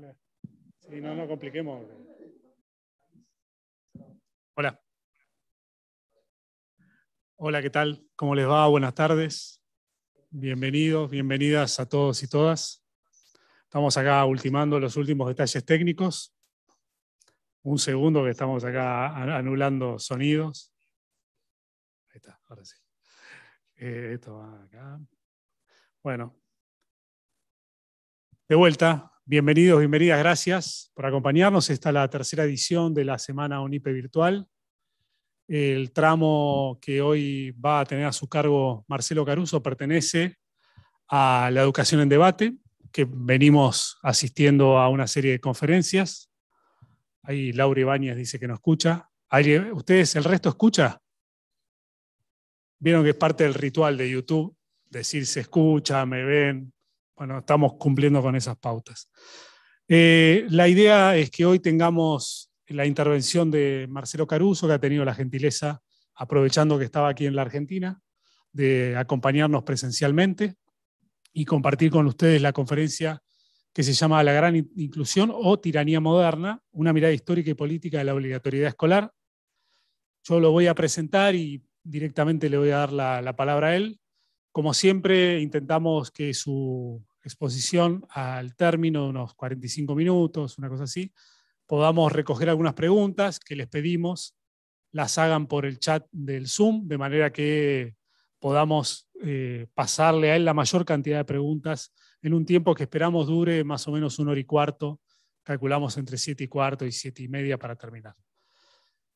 Si Sí, no nos compliquemos. Hola. Hola, ¿qué tal? ¿Cómo les va? Buenas tardes. Bienvenidos, bienvenidas a todos y todas. Estamos acá ultimando los últimos detalles técnicos. Un segundo que estamos acá anulando sonidos. Ahí está, ahora sí. Eh, esto va acá. Bueno. De vuelta, Bienvenidos, bienvenidas, gracias por acompañarnos. Esta es la tercera edición de la Semana UNIPE Virtual. El tramo que hoy va a tener a su cargo Marcelo Caruso pertenece a la educación en debate, que venimos asistiendo a una serie de conferencias. Ahí Laura Ibáñez dice que no escucha. ¿Ustedes el resto escucha? Vieron que es parte del ritual de YouTube, decir se escucha, me ven, bueno, estamos cumpliendo con esas pautas. Eh, la idea es que hoy tengamos la intervención de Marcelo Caruso, que ha tenido la gentileza, aprovechando que estaba aquí en la Argentina, de acompañarnos presencialmente y compartir con ustedes la conferencia que se llama La Gran Inclusión o Tiranía Moderna, una mirada histórica y política de la obligatoriedad escolar. Yo lo voy a presentar y directamente le voy a dar la palabra a él. Como siempre, intentamos que su exposición al término de unos 45 minutos, una cosa así, podamos recoger algunas preguntas que les pedimos, las hagan por el chat del Zoom, de manera que podamos eh, pasarle a él la mayor cantidad de preguntas en un tiempo que esperamos dure más o menos una hora y cuarto, calculamos entre siete y cuarto y siete y media para terminar.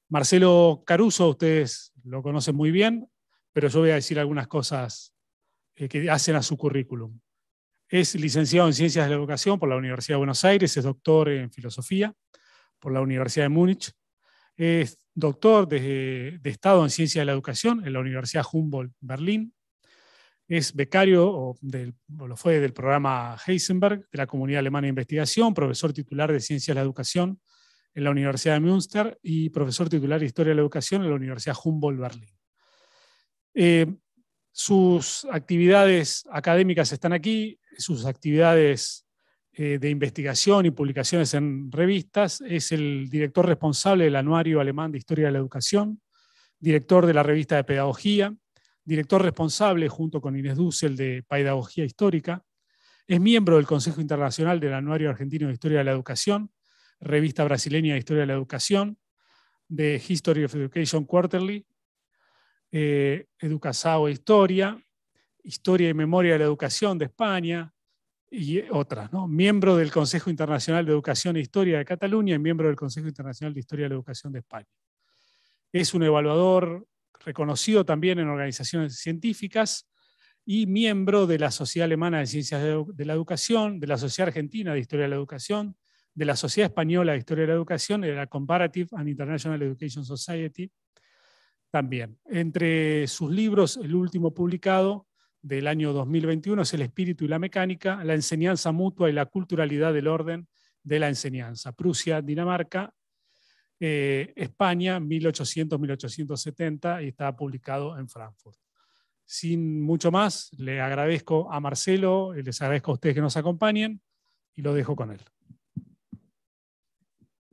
Marcelo Caruso, ustedes lo conocen muy bien, pero yo voy a decir algunas cosas eh, que hacen a su currículum. Es licenciado en Ciencias de la Educación por la Universidad de Buenos Aires, es doctor en Filosofía por la Universidad de Múnich, es doctor de, Estado en Ciencias de la Educación en la Universidad Humboldt, Berlín, es becario, o, del, lo fue, del programa Heisenberg de la Comunidad Alemana de Investigación, profesor titular de Ciencias de la Educación en la Universidad de Münster y profesor titular de Historia de la Educación en la Universidad Humboldt, Berlín. Eh, sus actividades académicas están aquí, sus actividades eh, de investigación y publicaciones en revistas. Es el director responsable del Anuario Alemán de Historia de la Educación, director de la revista de Pedagogía, director responsable junto con Inés Dussel de Pedagogía Histórica. Es miembro del Consejo Internacional del Anuario Argentino de Historia de la Educación, revista brasileña de Historia de la Educación, de History of Education Quarterly eh, e Historia, Historia y Memoria de la Educación de España y otras, miembro del Consejo Internacional de Educación e Historia de Cataluña y miembro del Consejo Internacional de Historia de la Educación de España. Es un evaluador reconocido también en organizaciones científicas y miembro de la Sociedad Alemana de Ciencias de la Educación, de la Sociedad Argentina de Historia de la Educación, de la Sociedad Española de Historia de la Educación, de la Comparative and International Education Society, también. Entre sus libros, el último publicado del año 2021 es El espíritu y la mecánica, la enseñanza mutua y la culturalidad del orden de la enseñanza. Prusia, Dinamarca, eh, España, 1800-1870, y está publicado en Frankfurt. Sin mucho más, le agradezco a Marcelo, les agradezco a ustedes que nos acompañen y lo dejo con él.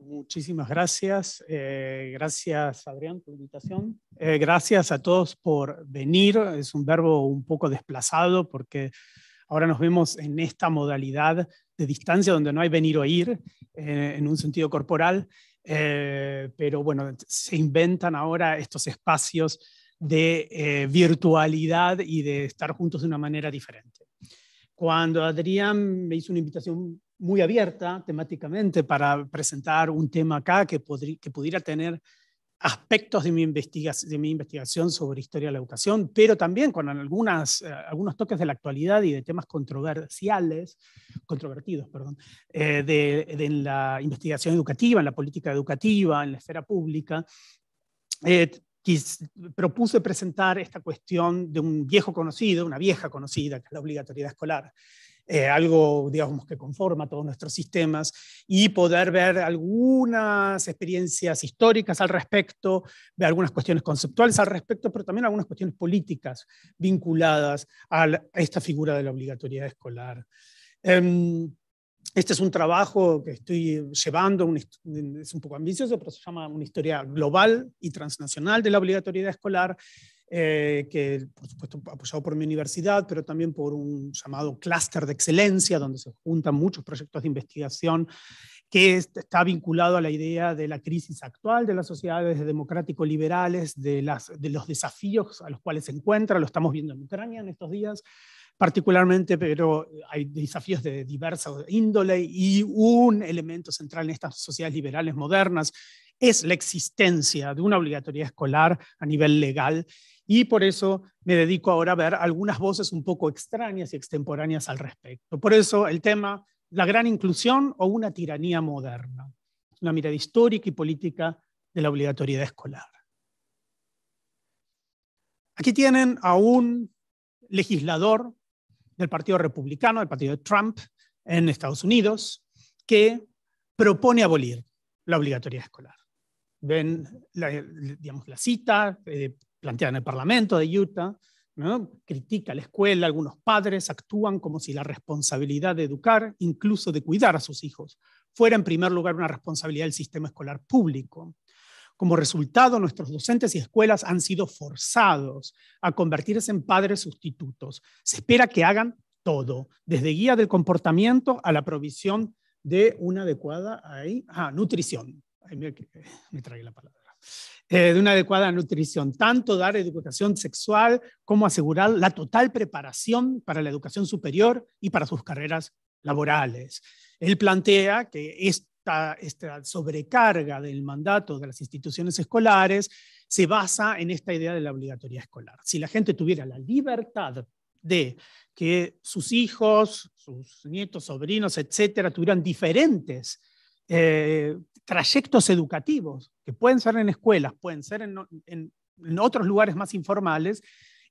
Muchísimas gracias. Eh, gracias, Adrián, por la invitación. Eh, gracias a todos por venir. Es un verbo un poco desplazado porque ahora nos vemos en esta modalidad de distancia donde no hay venir o ir eh, en un sentido corporal, pero bueno, se inventan ahora estos espacios de virtualidad y de estar juntos de una manera diferente. Cuando Adrián me hizo una invitación muy abierta temáticamente para presentar un tema acá que, que pudiera tener aspectos de mi, de mi, investigación sobre historia de la educación, pero también con algunas, eh, algunos toques de la actualidad y de temas controversiales, controvertidos, perdón, eh, de, en la investigación educativa, en la política educativa, en la esfera pública. Eh, propuse presentar esta cuestión de un viejo conocido, una vieja conocida, que es la obligatoriedad escolar, eh, algo, digamos, que conforma todos nuestros sistemas, y poder ver algunas experiencias históricas al respecto, ver algunas cuestiones conceptuales al respecto, pero también algunas cuestiones políticas vinculadas a, esta figura de la obligatoriedad escolar. Em, este es un trabajo que estoy llevando, es un poco ambicioso, pero se llama una historia global y transnacional de la obligatoriedad escolar, eh, que por supuesto apoyado por mi universidad, pero también por un llamado clúster de excelencia, donde se juntan muchos proyectos de investigación que está vinculado a la idea de la crisis actual de las sociedades democrático-liberales, de, de los desafíos a los cuales se encuentra, lo estamos viendo en Ucrania en estos días, particularmente, pero hay desafíos de diversa índole y un elemento central en estas sociedades liberales modernas es la existencia de una obligatoriedad escolar a nivel legal y por eso me dedico ahora a ver algunas voces un poco extrañas y extemporáneas al respecto. Por eso el tema, la gran inclusión o una tiranía moderna, una mirada histórica y política de la obligatoriedad escolar. Aquí tienen a un legislador del Partido Republicano, del Partido de Trump en Estados Unidos, que propone abolir la obligatoriedad escolar. Ven la, digamos, la cita, eh, planteada en el Parlamento de Utah, ¿no? critica la escuela, algunos padres actúan como si la responsabilidad de educar, incluso de cuidar a sus hijos, fuera en primer lugar una responsabilidad del sistema escolar público. Como resultado, nuestros docentes y escuelas han sido forzados a convertirse en padres sustitutos. Se espera que hagan todo, desde guía del comportamiento a la provisión de una adecuada ah, nutrición. me trae la palabra. Eh, de una adecuada nutrición, tanto dar educación sexual como asegurar la total preparación para la educación superior y para sus carreras laborales. Él plantea que esta, sobrecarga del mandato de las instituciones escolares se basa en esta idea de la obligatoriedad escolar. Si la gente tuviera la libertad de que sus hijos, sus nietos, sobrinos, etcétera, tuvieran diferentes eh, trayectos educativos que pueden ser en escuelas, pueden ser en, otros lugares más informales,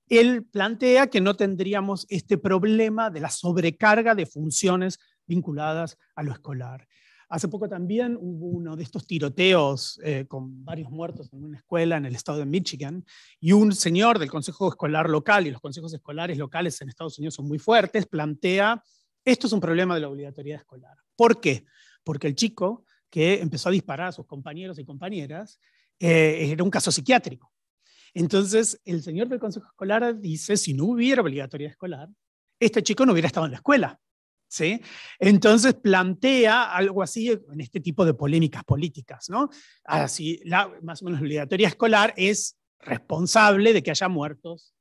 él plantea que no tendríamos este problema de la sobrecarga de funciones vinculadas a lo escolar. Hace poco también hubo uno de estos tiroteos eh, con varios muertos en una escuela en el estado de Michigan y un señor del Consejo Escolar Local, y los consejos escolares locales en Estados Unidos son muy fuertes, plantea, esto es un problema de la obligatoriedad escolar. ¿Por qué? Porque el chico que empezó a disparar a sus compañeros y compañeras, eh, era un caso psiquiátrico. Entonces, el señor del Consejo Escolar dice, si no hubiera obligatoriedad escolar, este chico no hubiera estado en la escuela. ¿sí? Entonces, plantea algo así en este tipo de polémicas políticas. ¿no? Así, la, más o menos, obligatoriedad escolar es responsable de que haya muertos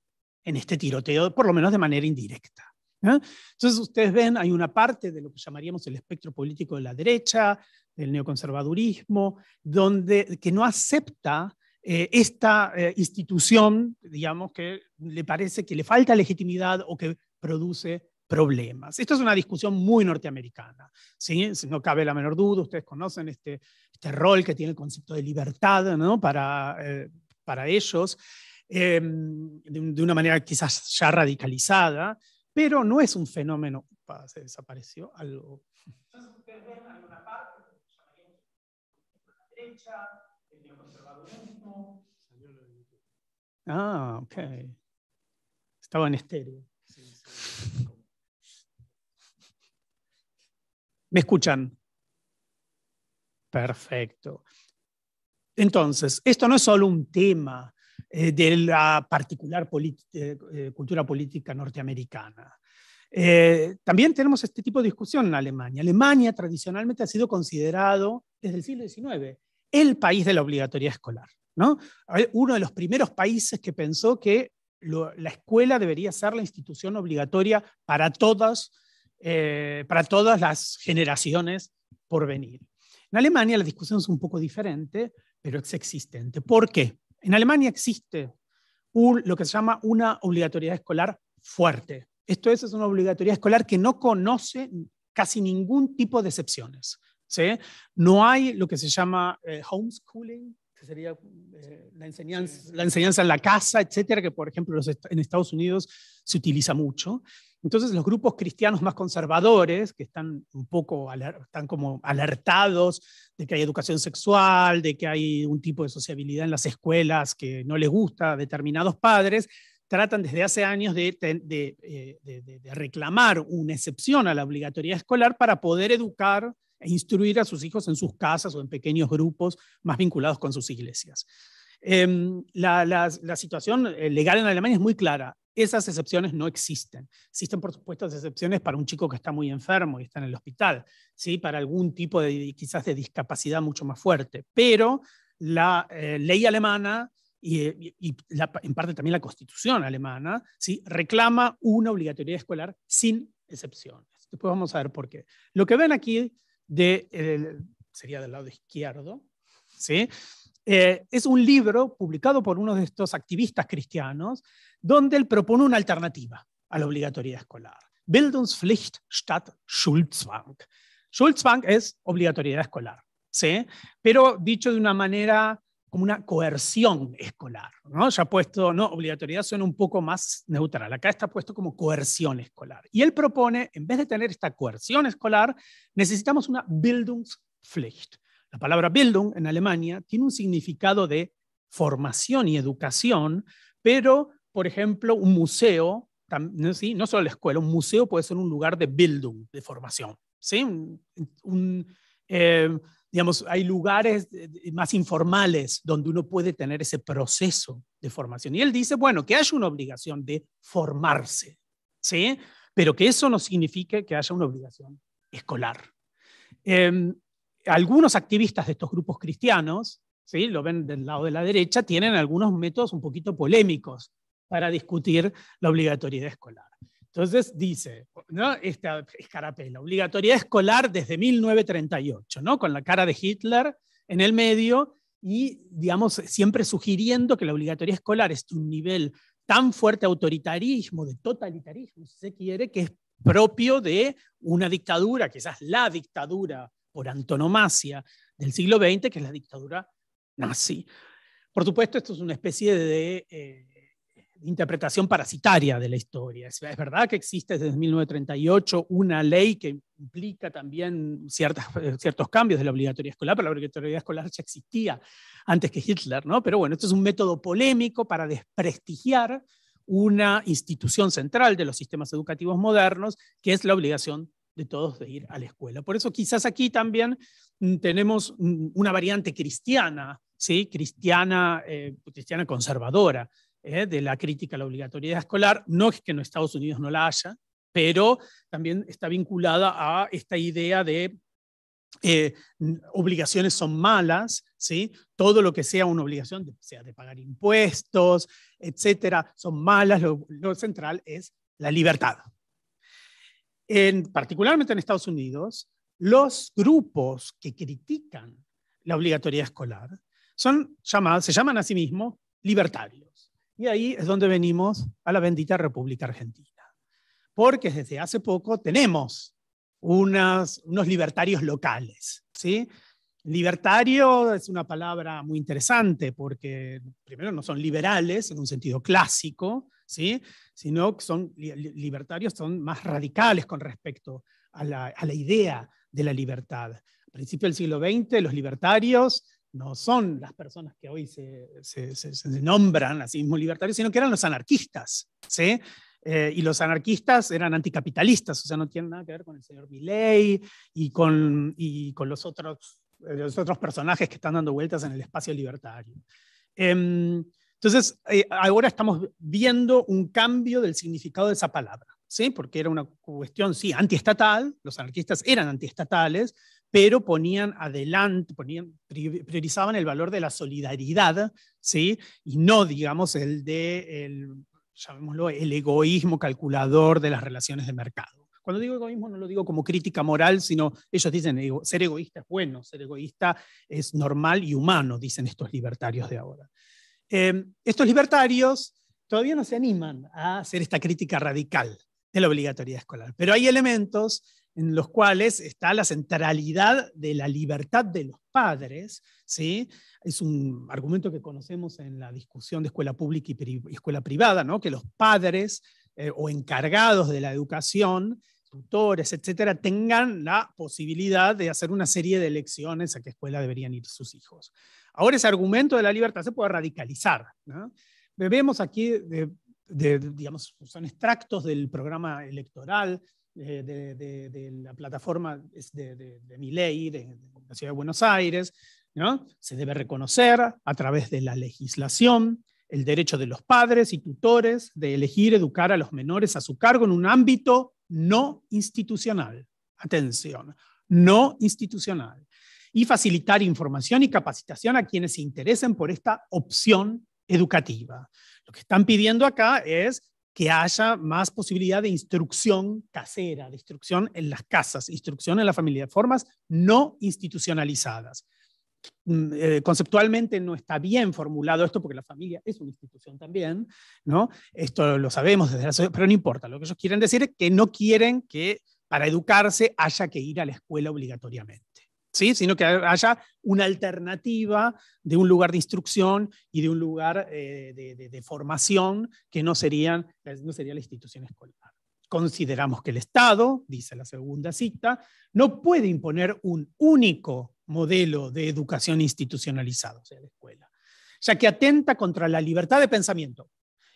en este tiroteo, por lo menos de manera indirecta. Entonces ustedes ven, hay una parte de lo que llamaríamos el espectro político de la derecha, del neoconservadurismo, donde, que no acepta eh, esta eh, institución, digamos, que le parece que le falta legitimidad o que produce problemas. Esto es una discusión muy norteamericana, ¿sí? no cabe la menor duda, ustedes conocen este, este rol que tiene el concepto de libertad para, eh, para ellos, em, de, una manera quizás ya radicalizada, pero no es un fenómeno, se desapareció algo. Ah, ok. Estaba en estéreo. ¿Me escuchan? Perfecto. Entonces, esto no es solo un tema eh, de la particular eh, eh, cultura política norteamericana. también tenemos este tipo de discusión en Alemania. Alemania tradicionalmente ha sido considerado, desde el siglo XIX, el país de la obligatoriedad escolar. ¿no? Uno de los primeros países que pensó que la escuela debería ser la institución obligatoria para todas, eh, para todas las generaciones por venir. En Alemania la discusión es un poco diferente, pero es existente. ¿Por qué? En Alemania existe lo que se llama una obligatoriedad escolar fuerte. Esto es, es una obligatoriedad escolar que no conoce casi ningún tipo de excepciones. No hay lo que se llama eh, homeschooling, que sería eh, la, enseñanza, en la casa, etcétera, que por ejemplo en Estados Unidos se utiliza mucho. Entonces los grupos cristianos más conservadores, que están un poco están como alertados de que hay educación sexual, de que hay un tipo de sociabilidad en las escuelas que no les gusta a determinados padres, tratan desde hace años de, eh, de reclamar una excepción a la obligatoriedad escolar para poder educar e instruir a sus hijos en sus casas o en pequeños grupos más vinculados con sus iglesias. Em, la, situación eh, legal en Alemania es muy clara. Esas excepciones no existen. Existen, por supuesto, excepciones para un chico que está muy enfermo y está en el hospital, ¿sí? para algún tipo de quizás de discapacidad mucho más fuerte. Pero la eh, ley alemana y, en parte también la constitución alemana reclama una obligatoriedad escolar sin excepciones. Después vamos a ver por qué. Lo que ven aquí sería del lado izquierdo, ¿sí? Eh, es un libro publicado por uno de estos activistas cristianos, donde él propone una alternativa a la obligatoriedad escolar. Bildungspflicht statt Schulzwang. Schulzwang es obligatoriedad escolar, ¿sí? pero dicho de una manera como una coerción escolar, ¿no? Ya puesto, no, obligatoriedad suena un poco más neutral, acá está puesto como coerción escolar. Y él propone, en vez de tener esta coerción escolar, necesitamos una Bildungspflicht. La palabra Bildung en Alemania tiene un significado de formación y educación, pero, por ejemplo, un museo, ¿sí? no solo la escuela, un museo puede ser un lugar de Bildung, de formación, ¿sí? Un, eh, digamos, hay lugares eh, más informales donde uno puede tener ese proceso de formación. Y él dice, bueno, que haya una obligación de formarse, ¿sí? Pero que eso no signifique que haya una obligación escolar. Em, algunos activistas de estos grupos cristianos, ¿sí? lo ven del lado de la derecha, tienen algunos métodos un poquito polémicos para discutir la obligatoriedad escolar. Entonces dice, ¿no? Esta escarapela, obligatoriedad escolar desde 1938, ¿no? Con la cara de Hitler en el medio y, digamos, siempre sugiriendo que la obligatoriedad escolar es un nivel tan fuerte de autoritarismo, de totalitarismo, si se quiere, que es propio de una dictadura, quizás la dictadura por antonomasia del siglo XX, que es la dictadura nazi. Por supuesto, esto es una especie de eh, interpretación parasitaria de la historia. Es, verdad que existe desde 1938 una ley que implica también ciertas, ciertos cambios de la obligatoriedad escolar, pero la obligatoriedad escolar ya existía antes que Hitler, ¿no? Pero bueno, esto es un método polémico para desprestigiar una institución central de los sistemas educativos modernos, que es la obligación de todos de ir a la escuela. Por eso quizás aquí también mm, tenemos mm, una variante cristiana, ¿sí? cristiana, eh, cristiana conservadora ¿eh? de la crítica a la obligatoriedad escolar. No es que en Estados Unidos no la haya, pero también está vinculada a esta idea de eh, obligaciones son malas, ¿sí? todo lo que sea una obligación, sea de pagar impuestos, etcétera, son malas. Lo, central es la libertad. En, particularmente en Estados Unidos, los grupos que critican la obligatoriedad escolar son llamados, se llaman a sí mismos libertarios. Y ahí es donde venimos a la bendita República Argentina. Porque desde hace poco tenemos unos libertarios locales. ¿sí? Libertario es una palabra muy interesante porque primero no son liberales en un sentido clásico, ¿sí? sino que son libertarios, son más radicales con respecto a la, a la idea de la libertad. A principios del siglo XX, los libertarios no son las personas que hoy se, nombran a sí libertarios, sino que eran los anarquistas. ¿sí? Eh, y los anarquistas eran anticapitalistas, o sea, no tienen nada que ver con el señor Milley y con, con los, otros, eh, los otros personajes que están dando vueltas en el espacio libertario. Em, entonces, eh, ahora estamos viendo un cambio del significado de esa palabra, ¿sí? porque era una cuestión, sí, antiestatal, los anarquistas eran antiestatales, pero ponían adelante, ponían, priorizaban el valor de la solidaridad, ¿sí? Y no, digamos, el de, el, llamémoslo, el egoísmo calculador de las relaciones de mercado. Cuando digo egoísmo no lo digo como crítica moral, sino ellos dicen, ser egoísta es bueno, ser egoísta es normal y humano, dicen estos libertarios de ahora. Em, estos libertarios todavía no se animan a hacer esta crítica radical de la obligatoriedad escolar, pero hay elementos en los cuales está la centralidad de la libertad de los padres, ¿sí? Es un argumento que conocemos en la discusión de escuela pública y, escuela privada, ¿no? Que los padres eh, o encargados de la educación, tutores, etcétera, tengan la posibilidad de hacer una serie de elecciones a qué escuela deberían ir sus hijos. Ahora ese argumento de la libertad se puede radicalizar, ¿no? Vemos aquí, digamos, son extractos del programa electoral eh, de, la plataforma de, de, mi ley de, la Ciudad de Buenos Aires, se debe reconocer a través de la legislación el derecho de los padres y tutores de elegir educar a los menores a su cargo en un ámbito no institucional. Atención, no institucional. Y facilitar información y capacitación a quienes se interesen por esta opción educativa. Lo que están pidiendo acá es que haya más posibilidad de instrucción casera, de instrucción en las casas, instrucción en la familia, formas no institucionalizadas. Mm, eh, conceptualmente no está bien formulado esto porque la familia es una institución también, ¿no? Esto lo sabemos desde la sociedad, pero no importa. Lo que ellos quieren decir es que no quieren que para educarse haya que ir a la escuela obligatoriamente. ¿sí? sino que haya una alternativa de un lugar de instrucción y de un lugar eh, de, formación que no, serían, no sería la institución escolar. Consideramos que el Estado, dice la segunda cita, no puede imponer un único modelo de educación institucionalizado, o sea, la escuela, ya que atenta contra la libertad de pensamiento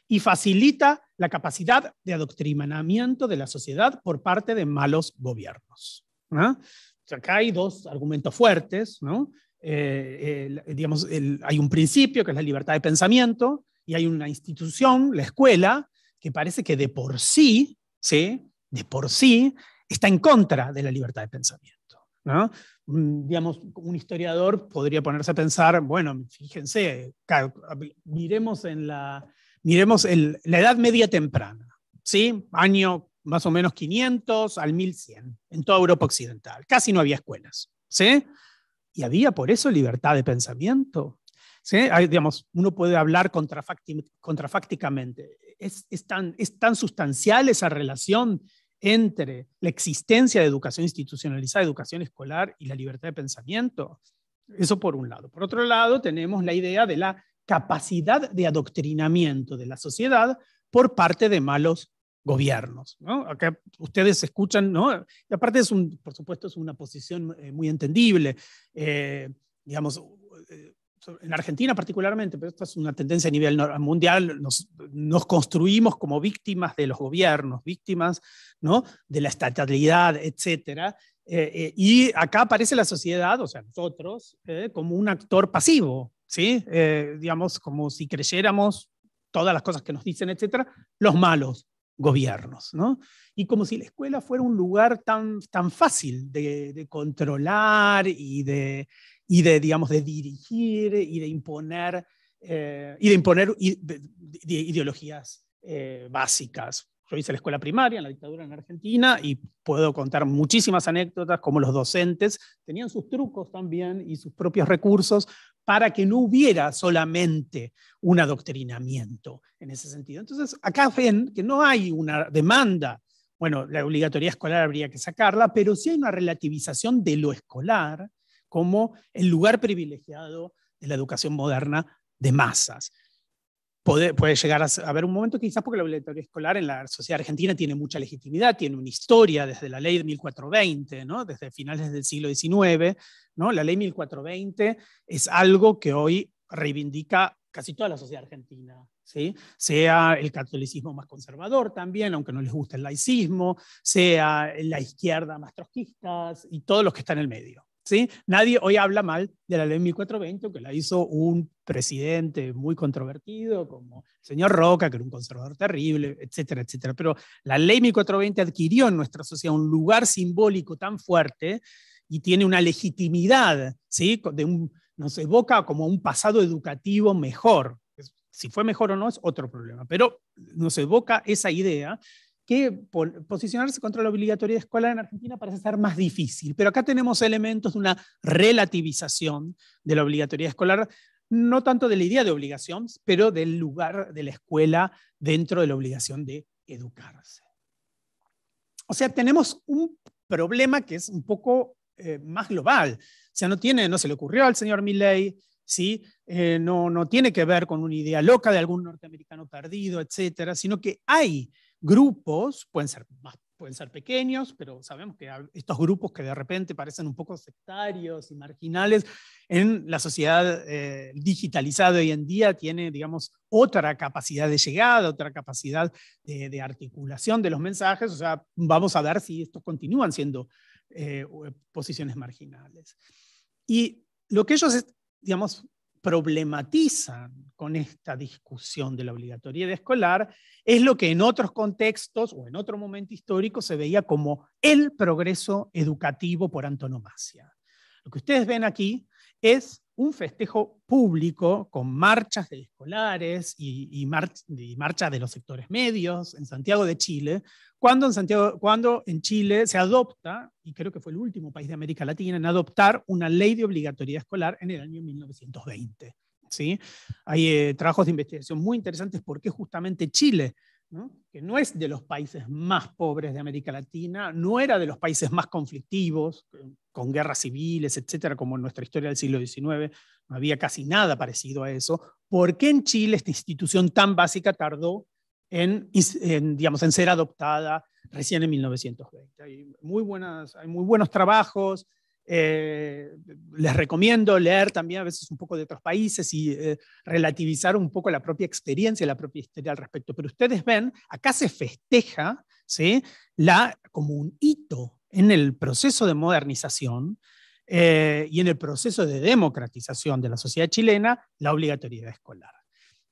y facilita la capacidad de adoctrinamiento de la sociedad por parte de malos gobiernos. ¿no? acá hay dos argumentos fuertes, ¿no? Eh, digamos, hay un principio que es la libertad de pensamiento y hay una institución, la escuela, que parece que de por sí, ¿sí? De por sí está en contra de la libertad de pensamiento. Mm, digamos, un historiador podría ponerse a pensar, bueno, fíjense, miremos en la, miremos la Edad Media temprana, ¿sí? Año más o menos 500 al 1100 en toda Europa Occidental. Casi no había escuelas. ¿sí? Y había por eso libertad de pensamiento. ¿sí? digamos, uno puede hablar contrafácticamente. Es, es tan sustancial esa relación entre la existencia de educación institucionalizada, educación escolar y la libertad de pensamiento. Eso por un lado. Por otro lado, tenemos la idea de la capacidad de adoctrinamiento de la sociedad por parte de malos gobiernos. ¿no? Acá ustedes escuchan, ¿no? y aparte es un, por supuesto es una posición eh, muy entendible, eh, digamos, eh, en Argentina particularmente, pero esta es una tendencia a nivel mundial, nos, construimos como víctimas de los gobiernos, víctimas ¿no? de la estatalidad, etc. y acá aparece la sociedad, o sea, nosotros, como un actor pasivo, ¿sí? digamos, como si creyéramos todas las cosas que nos dicen, etc., los malos gobiernos, ¿no? Y como si la escuela fuera un lugar tan, tan fácil de, controlar y de, y de, digamos, de dirigir y de imponer, eh, y de imponer ideologías eh, básicas. Yo hice la escuela primaria en la dictadura en Argentina y puedo contar muchísimas anécdotas como los docentes tenían sus trucos también y sus propios recursos para que no hubiera solamente un adoctrinamiento en ese sentido. Entonces, acá ven que no hay una demanda. Bueno, la obligatoriedad escolar habría que sacarla, pero sí hay una relativización de lo escolar como el lugar privilegiado de la educación moderna de masas puede, llegar a haber un momento quizás porque la obligatoria escolar en la sociedad argentina tiene mucha legitimidad, tiene una historia desde la ley de 1420, desde finales del siglo XIX. ¿no? La ley 1420 es algo que hoy reivindica casi toda la sociedad argentina, sea el catolicismo más conservador también, aunque no les guste el laicismo, sea la izquierda más trotskistas y todos los que están en el medio. ¿sí? Nadie hoy habla mal de la ley 1420, que la hizo un presidente muy controvertido, como señor Roca, que era un conservador terrible, etcétera, etcétera. Pero la ley 1420 adquirió en nuestra sociedad un lugar simbólico tan fuerte y tiene una legitimidad, ¿sí? De un, nos evoca como un pasado educativo mejor. Si fue mejor o no es otro problema, pero nos evoca esa idea que posicionarse contra la obligatoriedad escolar en Argentina parece ser más difícil, pero acá tenemos elementos de una relativización de la obligatoriedad escolar, no tanto de la idea de obligación, pero del lugar de la escuela dentro de la obligación de educarse. O sea, tenemos un problema que es un poco eh, más global. O sea, no, tiene, no se le ocurrió al señor Milley, ¿sí? Eh, no, no tiene que ver con una idea loca de algún norteamericano perdido, etcétera, sino que hay grupos, pueden ser, pueden ser pequeños, pero sabemos que estos grupos que de repente parecen un poco sectarios y marginales, en la sociedad eh, digitalizada hoy en día tiene, digamos, otra capacidad de llegada, otra capacidad de, articulación de los mensajes, o sea, vamos a ver si estos continúan siendo eh, posiciones marginales. Y lo que ellos, digamos, problematizan con esta discusión de la obligatoriedad escolar es lo que en otros contextos o en otro momento histórico se veía como el progreso educativo por antonomasia. Lo que ustedes ven aquí es un festejo público con marchas de escolares y, y, marchas de los sectores medios en Santiago de Chile, cuando en, cuando en Chile se adopta, y creo que fue el último país de América Latina en adoptar una ley de obligatoriedad escolar en el año 1920. ¿sí? Hay eh, trabajos de investigación muy interesantes porque justamente Chile que no es de los países más pobres de América Latina, no era de los países más conflictivos, con guerras civiles, etcétera, como en nuestra historia del siglo XIX, no había casi nada parecido a eso. ¿Por qué en Chile esta institución tan básica tardó en, digamos, en ser adoptada recién en 1920? buenas, hay muy buenos trabajos, eh, les recomiendo leer también a veces un poco de otros países y eh, relativizar un poco la propia experiencia, la propia historia al respecto. Pero ustedes ven, acá se festeja ¿sí? la, como un hito en el proceso de modernización eh, y en el proceso de democratización de la sociedad chilena, la obligatoriedad escolar.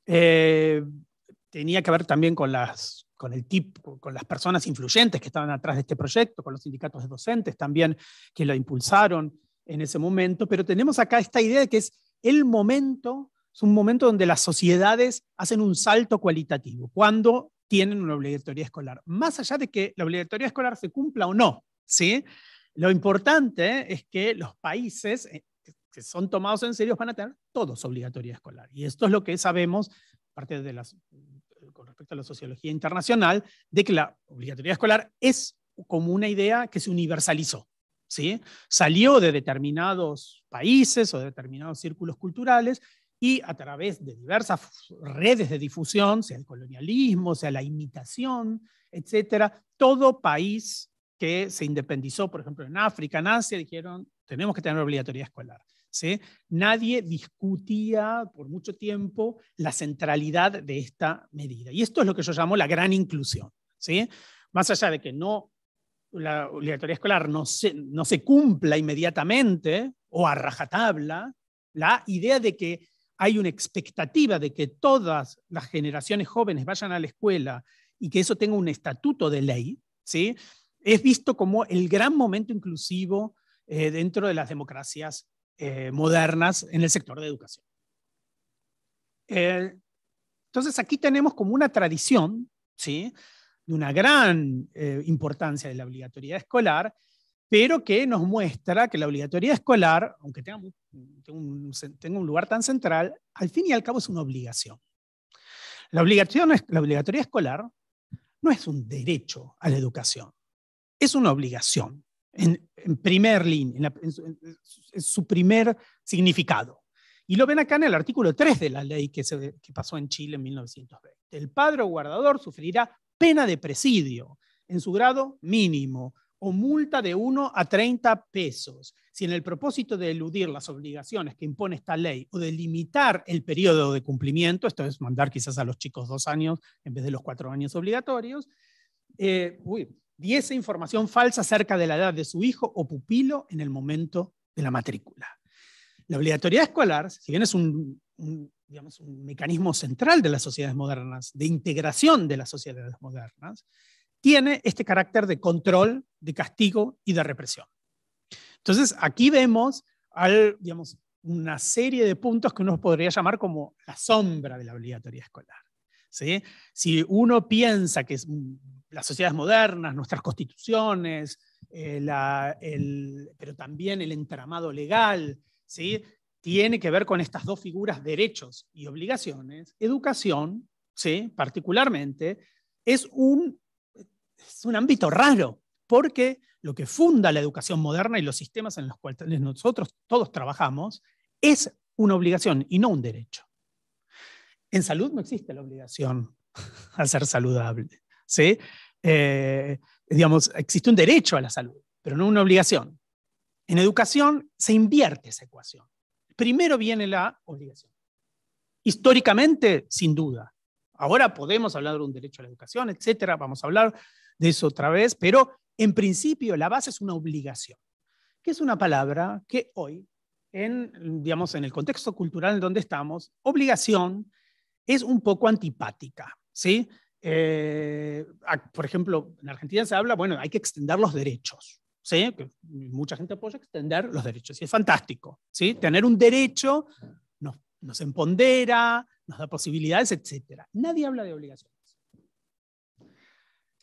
tenía que ver también con las con, el tipo, con las personas influyentes que estaban atrás de este proyecto, con los sindicatos de docentes también que lo impulsaron en ese momento, pero tenemos acá esta idea de que es el momento, es un momento donde las sociedades hacen un salto cualitativo, cuando tienen una obligatoriedad escolar, más allá de que la obligatoriedad escolar se cumpla o no, ¿sí? Lo importante es que los países eh, que son tomados en serio van a tener todos obligatoriedad escolar. Y esto es lo que sabemos, parte de las respecto a la sociología internacional, de que la obligatoriedad escolar es como una idea que se universalizó. ¿sí? Salió de determinados países o de determinados círculos culturales y a través de diversas redes de difusión, sea el colonialismo, sea la imitación, etcétera, todo país que se independizó, por ejemplo, en África, en Asia, dijeron, tenemos que tener obligatoriedad escolar. Nadie discutía por mucho tiempo la centralidad de esta medida. Y esto es lo que yo llamo la gran inclusión. Más allá de que no la obligatoriedad escolar no se, cumpla inmediatamente o a rajatabla, la idea de que hay una expectativa de que todas las generaciones jóvenes vayan a la escuela y que eso tenga un estatuto de ley, es visto como el gran momento inclusivo eh, dentro de las democracias eh, modernas en el sector de educación. Eh, entonces aquí tenemos como una tradición, ¿sí? De una gran eh, importancia de la obligatoriedad escolar, pero que nos muestra que la obligatoriedad escolar, aunque tenga, un, lugar tan central, al fin y al cabo es una obligación. La, obligación, la obligatoriedad escolar no es un derecho a la educación, es una obligación en, primer línea, en, su primer significado. Y lo ven acá en el artículo 3 de la ley que, se, que, pasó en Chile en 1920. El padre o guardador sufrirá pena de presidio en su grado mínimo o multa de 1 a 30 pesos si en el propósito de eludir las obligaciones que impone esta ley o de limitar el periodo de cumplimiento, esto es mandar quizás a los chicos dos años en vez de los cuatro años obligatorios, eh, uy, diese información falsa acerca de la edad de su hijo o pupilo en el momento de la matrícula. La obligatoriedad escolar, si bien es un, digamos, un mecanismo central de las sociedades modernas, de integración de las sociedades modernas, tiene este carácter de control, de castigo y de represión. Entonces, aquí vemos al, digamos, una serie de puntos que uno podría llamar como la sombra de la obligatoriedad escolar. Si uno piensa que es las sociedades modernas, nuestras constituciones, eh, pero también el entramado legal, ¿sí? tiene que ver con estas dos figuras, derechos y obligaciones. Educación, ¿sí? particularmente, es un, es un ámbito raro, porque lo que funda la educación moderna y los sistemas en los cuales nosotros todos trabajamos es una obligación y no un derecho. En salud no existe la obligación a ser saludable. ¿sí? Eh, digamos, existe un derecho a la salud, pero no una obligación. En educación se invierte esa ecuación. Primero viene la obligación. Históricamente, sin duda. Ahora podemos hablar de un derecho a la educación, etcétera. Vamos a hablar de eso otra vez, pero en principio la base es una obligación, que es una palabra que hoy, en, digamos, en el contexto cultural en donde estamos, obligación es un poco antipática. ¿sí? Eh, por ejemplo, en Argentina se habla, bueno, hay que extender los derechos. ¿sí? mucha gente apoya extender los derechos y es fantástico. ¿sí? Tener un derecho nos, nos empodera, nos da posibilidades, etc. Nadie habla de obligaciones.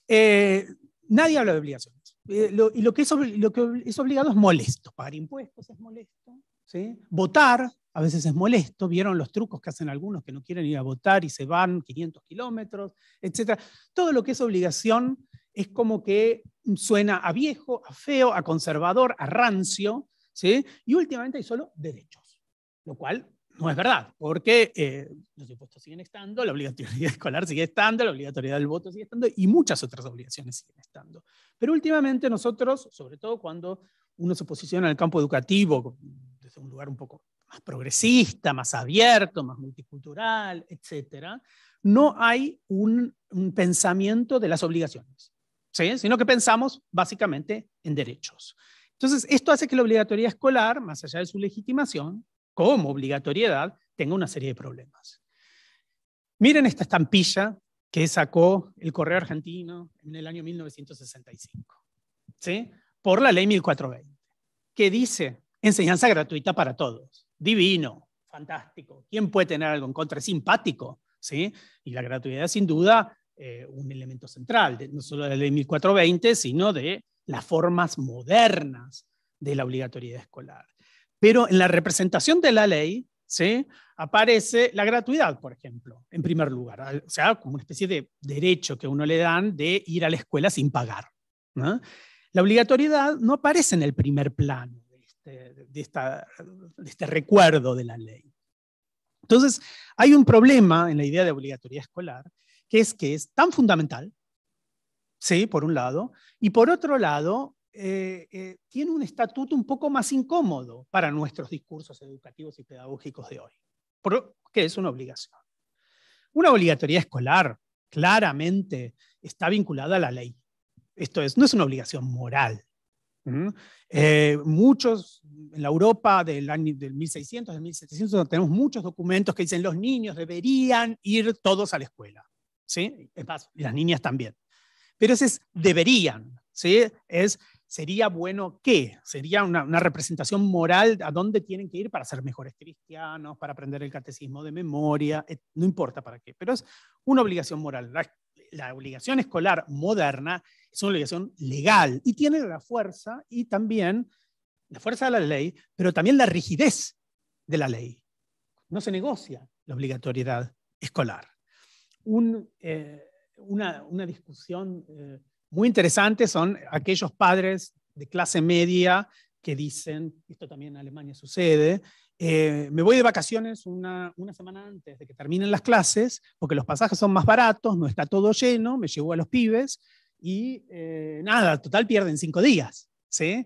Eh, nadie habla de obligaciones. Eh, y lo que, es, lo que es obligado es molesto. Pagar impuestos es molesto. ¿sí? Votar a veces es molesto, vieron los trucos que hacen algunos que no quieren ir a votar y se van 500 kilómetros, etc. Todo lo que es obligación es como que suena a viejo, a feo, a conservador, a rancio, ¿sí? y últimamente hay solo derechos, lo cual no es verdad, porque eh, los impuestos siguen estando, la obligatoriedad escolar sigue estando, la obligatoriedad del voto sigue estando y muchas otras obligaciones siguen estando. Pero últimamente nosotros, sobre todo cuando uno se posiciona en el campo educativo, desde un lugar un poco más progresista, más abierto, más multicultural, etcétera, no hay un, pensamiento de las obligaciones, ¿sí? sino que pensamos básicamente en derechos. Entonces, esto hace que la obligatoriedad escolar, más allá de su legitimación, como obligatoriedad, tenga una serie de problemas. Miren esta estampilla que sacó el Correo Argentino en el año 1965, ¿sí? por la ley 1420, que dice enseñanza gratuita para todos divino, fantástico. ¿Quién puede tener algo en contra? Es simpático, ¿sí? Y la gratuidad, sin duda, eh, un elemento central, no solo de la ley 1420, sino de las formas modernas de la obligatoriedad escolar. Pero en la representación de la ley, ¿sí? aparece la gratuidad, por ejemplo, en primer lugar, o sea, como una especie de derecho que uno le dan de ir a la escuela sin pagar. La obligatoriedad no aparece en el primer plano este, de, este recuerdo de la ley. Entonces, hay un problema en la idea de obligatoriedad escolar, que es que es tan fundamental, sí, por un lado, y por otro lado, eh, eh, tiene un estatuto un poco más incómodo para nuestros discursos educativos y pedagógicos de hoy, porque es una obligación. Una obligatoriedad escolar claramente está vinculada a la ley. Esto es, no es una obligación moral, eh, muchos, en la Europa del, año, del 1600, del 1700, tenemos muchos documentos que dicen los niños deberían ir todos a la escuela. ¿sí? las niñas también. Pero ese es deberían, ¿sí? es sería bueno que, sería una, una, representación moral a dónde tienen que ir para ser mejores cristianos, para aprender el catecismo de memoria, no importa para qué, pero es una obligación moral la obligación escolar moderna es una obligación legal y tiene la fuerza y también la fuerza de la ley, pero también la rigidez de la ley. No se negocia la obligatoriedad escolar. Eh, una, discusión eh, muy interesante son aquellos padres de clase media que dicen, esto también en Alemania sucede, eh, me voy de vacaciones una, semana antes de que terminen las clases, porque los pasajes son más baratos, no está todo lleno, me llevo a los pibes y eh, nada, total pierden cinco días. ¿sí?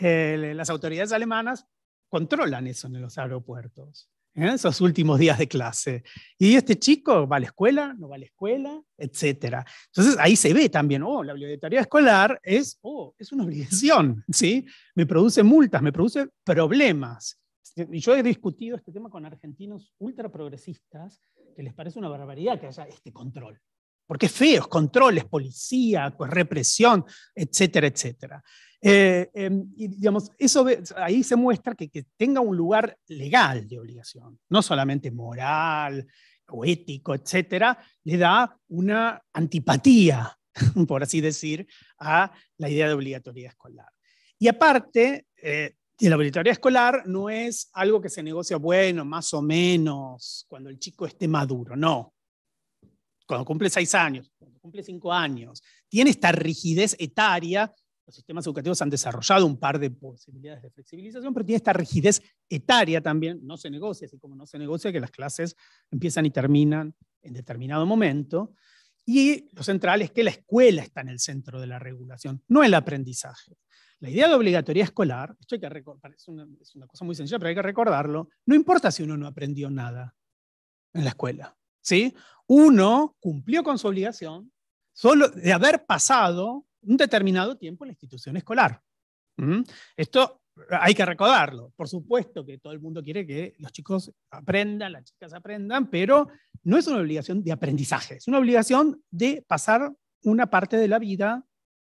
las autoridades alemanas controlan eso en los aeropuertos, ¿eh? esos últimos días de clase. Y este chico va a la escuela, no va a la escuela, etc. Entonces ahí se ve también, oh, la obligatoriedad escolar es, oh, es una obligación, ¿sí? me produce multas, me produce problemas yo he discutido este tema con argentinos ultra progresistas que les parece una barbaridad que haya este control. Porque es feo, control, es policía, represión, etcétera, etcétera. Eh, em, y digamos, eso ahí se muestra que, que tenga un lugar legal de obligación, no solamente moral o ético, etcétera, le da una antipatía, por así decir, a la idea de obligatoriedad escolar. Y aparte, eh, y la obligatoriedad escolar no es algo que se negocia, bueno, más o menos, cuando el chico esté maduro, no. Cuando cumple seis años, cuando cumple cinco años, tiene esta rigidez etaria. Los sistemas educativos han desarrollado un par de posibilidades de flexibilización, pero tiene esta rigidez etaria también, no se negocia, así como no se negocia que las clases empiezan y terminan en determinado momento. Y lo central es que la escuela está en el centro de la regulación, no el aprendizaje. La idea de obligatoriedad escolar, esto hay que es una, es una cosa muy sencilla, pero hay que recordarlo, no importa si uno no aprendió nada en la escuela. ¿sí? Uno cumplió con su obligación solo de haber pasado un determinado tiempo en la institución escolar. Esto hay que recordarlo. Por supuesto que todo el mundo quiere que los chicos aprendan, las chicas aprendan, pero no es una obligación de aprendizaje, es una obligación de pasar una parte de la vida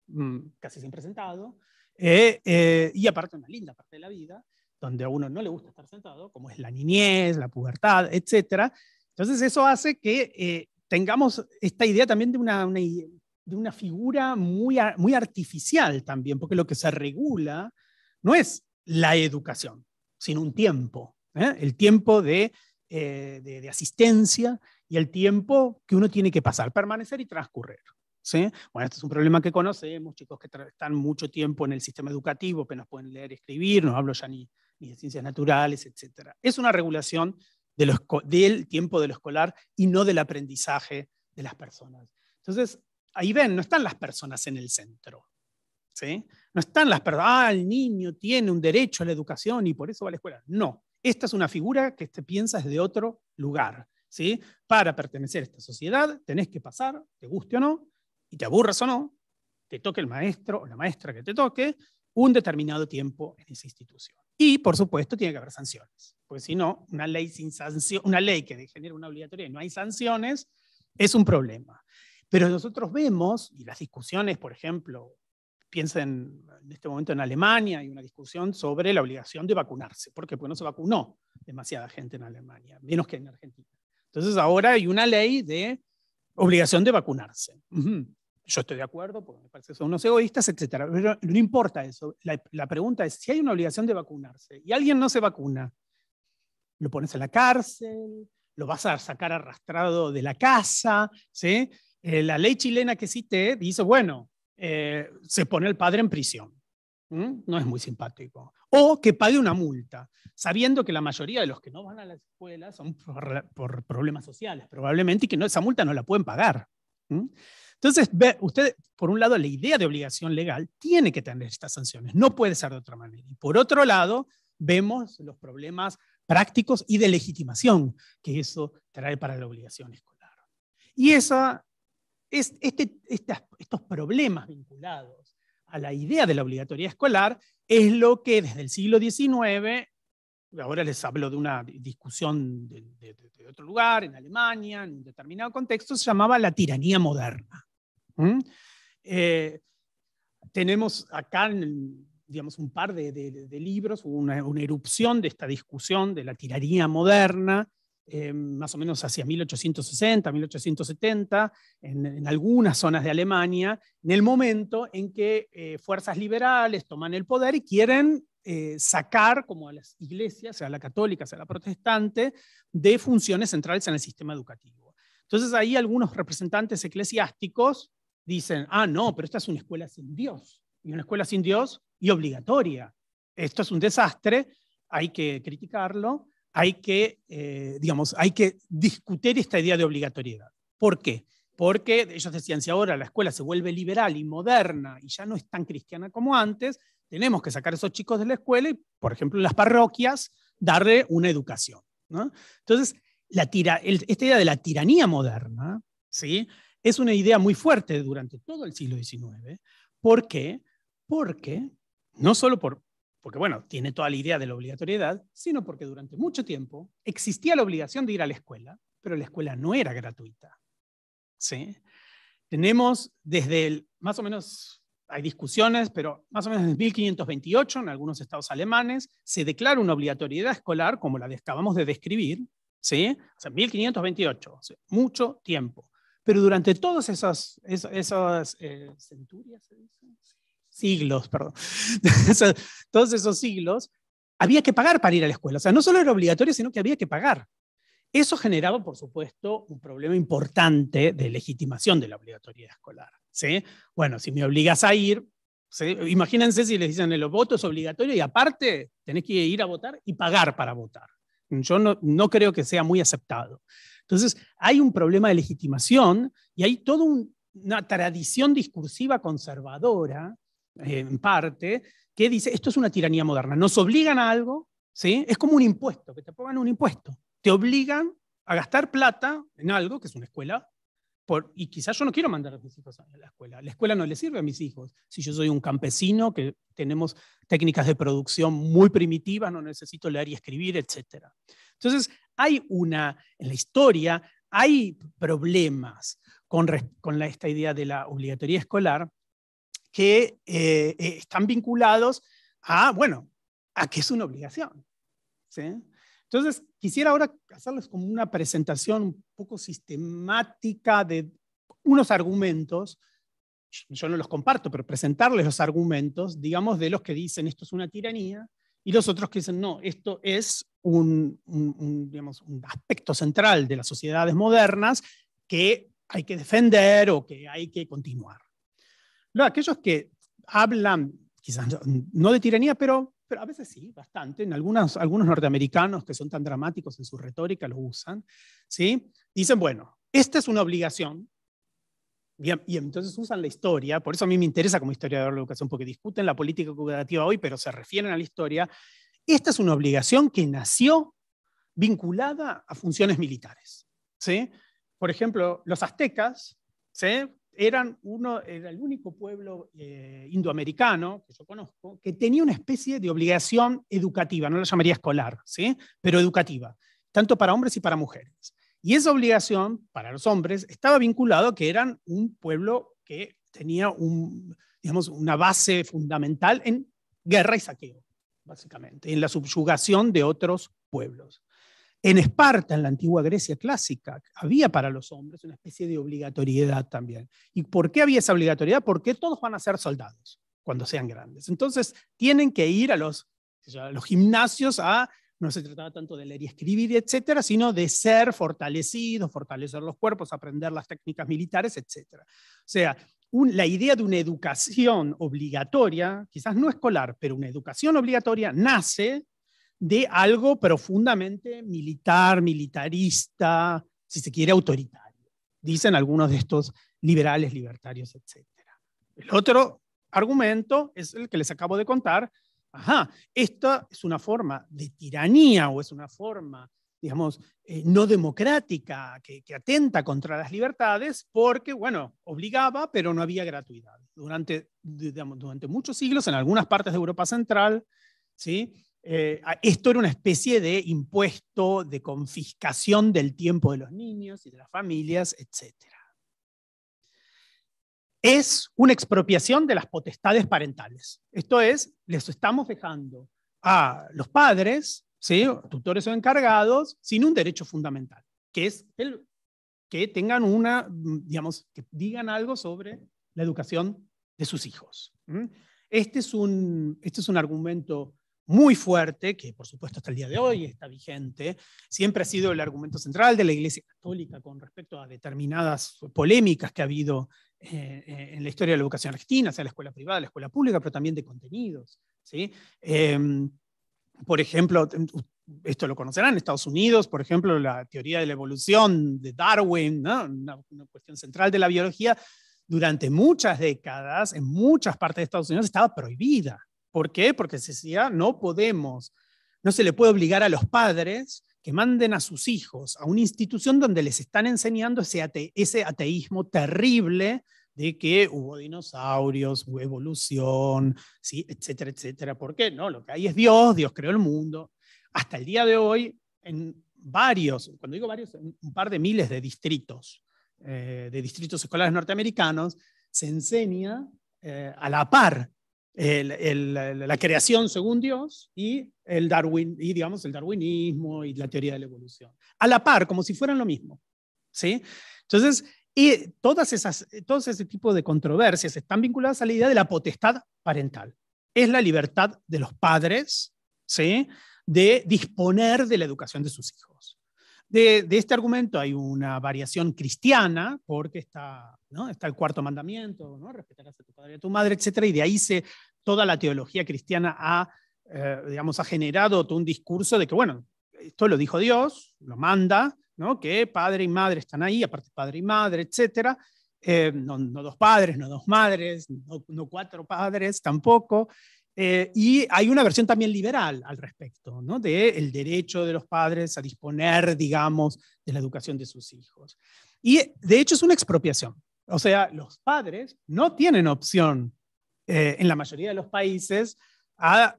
mm, casi siempre sentado, eh, eh, y aparte una linda parte de la vida, donde a uno no le gusta estar sentado, como es la niñez, la pubertad, etc. Entonces eso hace que eh, tengamos esta idea también de una, de una figura muy, muy artificial también, porque lo que se regula no es la educación, sino un tiempo, el tiempo de, de asistencia y el tiempo que uno tiene que pasar, permanecer y transcurrir. Bueno, este es un problema que conocemos, chicos que están mucho tiempo en el sistema educativo, apenas pueden leer y escribir, no hablo ya ni, de ciencias naturales, etc. Es una regulación del tiempo de lo escolar y no del aprendizaje de las personas. Entonces, ahí ven, no están las personas en el centro. ¿sí? No están las personas, ah, el niño tiene un derecho a la educación y por eso va a la escuela. No, esta es una figura que te piensas de otro lugar. ¿sí? Para pertenecer a esta sociedad tenés que pasar, te guste o no, y te aburras o no, te toque el maestro o la maestra que te toque un determinado tiempo en esa institución. Y, por supuesto, tiene que haber sanciones, porque si no, una ley, sin sanción, una ley que genera una obligatoria y no hay sanciones es un problema. Pero nosotros vemos, y las discusiones, por ejemplo, piensen en este momento en Alemania, hay una discusión sobre la obligación de vacunarse. Porque no se vacunó demasiada gente en Alemania, menos que en Argentina. Entonces ahora hay una ley de obligación de vacunarse. Yo estoy de acuerdo, porque me parece que son unos egoístas, etc. Pero no importa eso. La, pregunta es, si hay una obligación de vacunarse y alguien no se vacuna, ¿lo pones en la cárcel? ¿Lo vas a sacar arrastrado de la casa? ¿sí? Eh, la ley chilena que cité dice, bueno, eh, se pone el padre en prisión. No es muy simpático. O que pague una multa, sabiendo que la mayoría de los que no van a la escuela son por, problemas sociales, probablemente, y que no, esa multa no la pueden pagar. Entonces, usted, por un lado, la idea de obligación legal tiene que tener estas sanciones, no puede ser de otra manera. Y por otro lado, vemos los problemas prácticos y de legitimación que eso trae para la obligación escolar. Y este, estos problemas vinculados a la idea de la obligatoriedad escolar es lo que desde el siglo XIX, ahora les hablo de una discusión de, de, otro lugar, en Alemania, en un determinado contexto, se llamaba la tiranía moderna. ¿Mm? Eh, tenemos acá, digamos, un par de, libros, una, una, erupción de esta discusión de la tiranía moderna, eh, más o menos hacia 1860, 1870, en, algunas zonas de Alemania, en el momento en que eh, fuerzas liberales toman el poder y quieren sacar como a las iglesias, sea la católica, sea la protestante, de funciones centrales en el sistema educativo. Entonces ahí algunos representantes eclesiásticos dicen, ah, no, pero esta es una escuela sin Dios. Y una escuela sin Dios y obligatoria. Esto es un desastre, hay que criticarlo, hay que, eh, digamos, hay que discutir esta idea de obligatoriedad. ¿Por qué? Porque ellos decían, si ahora la escuela se vuelve liberal y moderna y ya no es tan cristiana como antes, tenemos que sacar a esos chicos de la escuela y, por ejemplo, en las parroquias, darle una educación. ¿no? Entonces, la tira, esta idea de la tiranía moderna, ¿sí? es una idea muy fuerte durante todo el siglo XIX. ¿Por qué? Porque, no solo por, porque, bueno, tiene toda la idea de la obligatoriedad, sino porque durante mucho tiempo existía la obligación de ir a la escuela, pero la escuela no era gratuita. ¿Sí? Tenemos desde el, más o menos, hay discusiones, pero más o menos desde 1528 en algunos estados alemanes se declara una obligatoriedad escolar como la que acabamos de describir, ¿sí? O sea, 1528, mucho tiempo. Pero durante todas esas, eh, siglos, perdón, todos esos siglos, había que pagar para ir a la escuela. O sea, no solo era obligatorio, sino que había que pagar. Eso generaba, por supuesto, un problema importante de legitimación de la obligatoriedad escolar. ¿sí? Bueno, si me obligas a ir, imagínense si les dicen el voto es obligatorio y aparte tenés que ir a votar y pagar para votar. Yo no creo que sea muy aceptado. Entonces, hay un problema de legitimación y hay toda una tradición discursiva conservadora, eh, en parte, que dice, esto es una tiranía moderna, nos obligan a algo, ¿sí? es como un impuesto, que te pongan un impuesto, te obligan a gastar plata en algo, que es una escuela, por, y quizás yo no quiero mandar a mis hijos a la escuela. La escuela no le sirve a mis hijos. Si yo soy un campesino, que tenemos técnicas de producción muy primitivas, no necesito leer y escribir, etcétera. Entonces, hay una, en la historia, hay problemas con, con esta idea de la obligatoriedad escolar que eh, eh, están vinculados a, bueno, a que es una obligación. ¿sí? Entonces, quisiera ahora hacerles como una presentación un poco sistemática de unos argumentos. Yo no los comparto, pero presentarles los argumentos, digamos, de los que dicen esto es una tiranía y los otros que dicen, no, esto es un, digamos, un aspecto central de las sociedades modernas que hay que defender o que hay que continuar. aquellos que hablan, quizás no de tiranía, pero, pero a veces sí, bastante, en algunos algunos norteamericanos que son tan dramáticos en su retórica lo usan, ¿sí? dicen, bueno, esta es una obligación y entonces usan la historia, por eso a mí me interesa como historiador de la educación, porque discuten la política educativa hoy, pero se refieren a la historia. Esta es una obligación que nació vinculada a funciones militares. ¿sí? Por ejemplo, los aztecas ¿sí? eran uno, el único pueblo eh, indoamericano que yo conozco que tenía una especie de obligación educativa, no la llamaría escolar, ¿sí? pero educativa, tanto para hombres y para mujeres. Y esa obligación para los hombres estaba vinculado a que eran un pueblo que tenía digamos, una base fundamental en guerra y saqueo, básicamente, en la subyugación de otros pueblos. En Esparta, en la antigua Grecia clásica, había para los hombres una especie de obligatoriedad también. ¿Y por qué había esa obligatoriedad? Porque todos van a ser soldados cuando sean grandes. Entonces, tienen que ir a los, a los gimnasios a no se trataba tanto de leer y escribir, etcétera, sino de ser fortalecidos, fortalecer los cuerpos, aprender las técnicas militares, etcétera. O sea, la idea de una educación obligatoria, quizás no escolar, pero una educación obligatoria nace de algo profundamente militar, militarista, si se quiere, autoritario, dicen algunos de estos liberales, libertarios, etcétera El otro argumento es el que les acabo de contar, Ajá, esta es una forma de tiranía o es una forma, digamos, eh, no democrática que, atenta contra las libertades porque, bueno, obligaba, pero no había gratuidad. Durante, durante muchos siglos, en algunas partes de Europa Central, ¿sí? Eh, esto era una especie de impuesto de confiscación del tiempo de los niños y de las familias, etcétera es una expropiación de las potestades parentales. Esto es, les estamos dejando a los padres, ¿sí? tutores o encargados, sin un derecho fundamental, que es el, que tengan una, digamos, que digan algo sobre la educación de sus hijos. Este es un, este es un argumento muy fuerte, que por supuesto hasta el día de hoy está vigente, siempre ha sido el argumento central de la Iglesia Católica con respecto a determinadas polémicas que ha habido eh, eh, en la historia de la educación argentina, sea la escuela privada, la escuela pública, pero también de contenidos. ¿sí? Em, por ejemplo, esto lo conocerán en Estados Unidos, por ejemplo, la teoría de la evolución de Darwin, una cuestión central de la biología, durante muchas décadas en muchas partes de Estados Unidos estaba prohibida. ¿Por qué? Porque se decía no podemos, no se le puede obligar a los padres que manden a sus hijos a una institución donde les están enseñando ese, ateísmo terrible de que hubo dinosaurios, hubo evolución, ¿sí? etcétera, etcétera. ¿Por qué? No, lo que hay es Dios, Dios creó el mundo. Hasta el día de hoy, en varios, cuando digo varios, en un par de miles de distritos, eh, de distritos escolares norteamericanos, se enseña eh, a la par el, la, creación según Dios y el, Darwin, y digamos, el darwinismo y la teoría de la evolución. A la par, como si fueran lo mismo. ¿sí? Entonces, y todas esas, todo ese tipo de controversias están vinculadas a la idea de la potestad parental. Es la libertad de los padres ¿sí? de disponer de la educación de sus hijos. De, este argumento hay una variación cristiana, porque está, está el cuarto mandamiento, ¿no? respetarás a tu padre y a tu madre, etc. Y de ahí se, toda la teología cristiana ha, eh, digamos, ha generado un discurso de que, bueno, esto lo dijo Dios, lo manda, ¿no? que padre y madre están ahí, aparte padre y madre, etc. Eh, no, dos padres, no dos madres, no, no cuatro padres tampoco. Eh, y hay una versión también liberal al respecto, ¿no? De el derecho de los padres a disponer, digamos, de la educación de sus hijos. Y de hecho es una expropiación. O sea, los padres no tienen opción eh, en la mayoría de los países a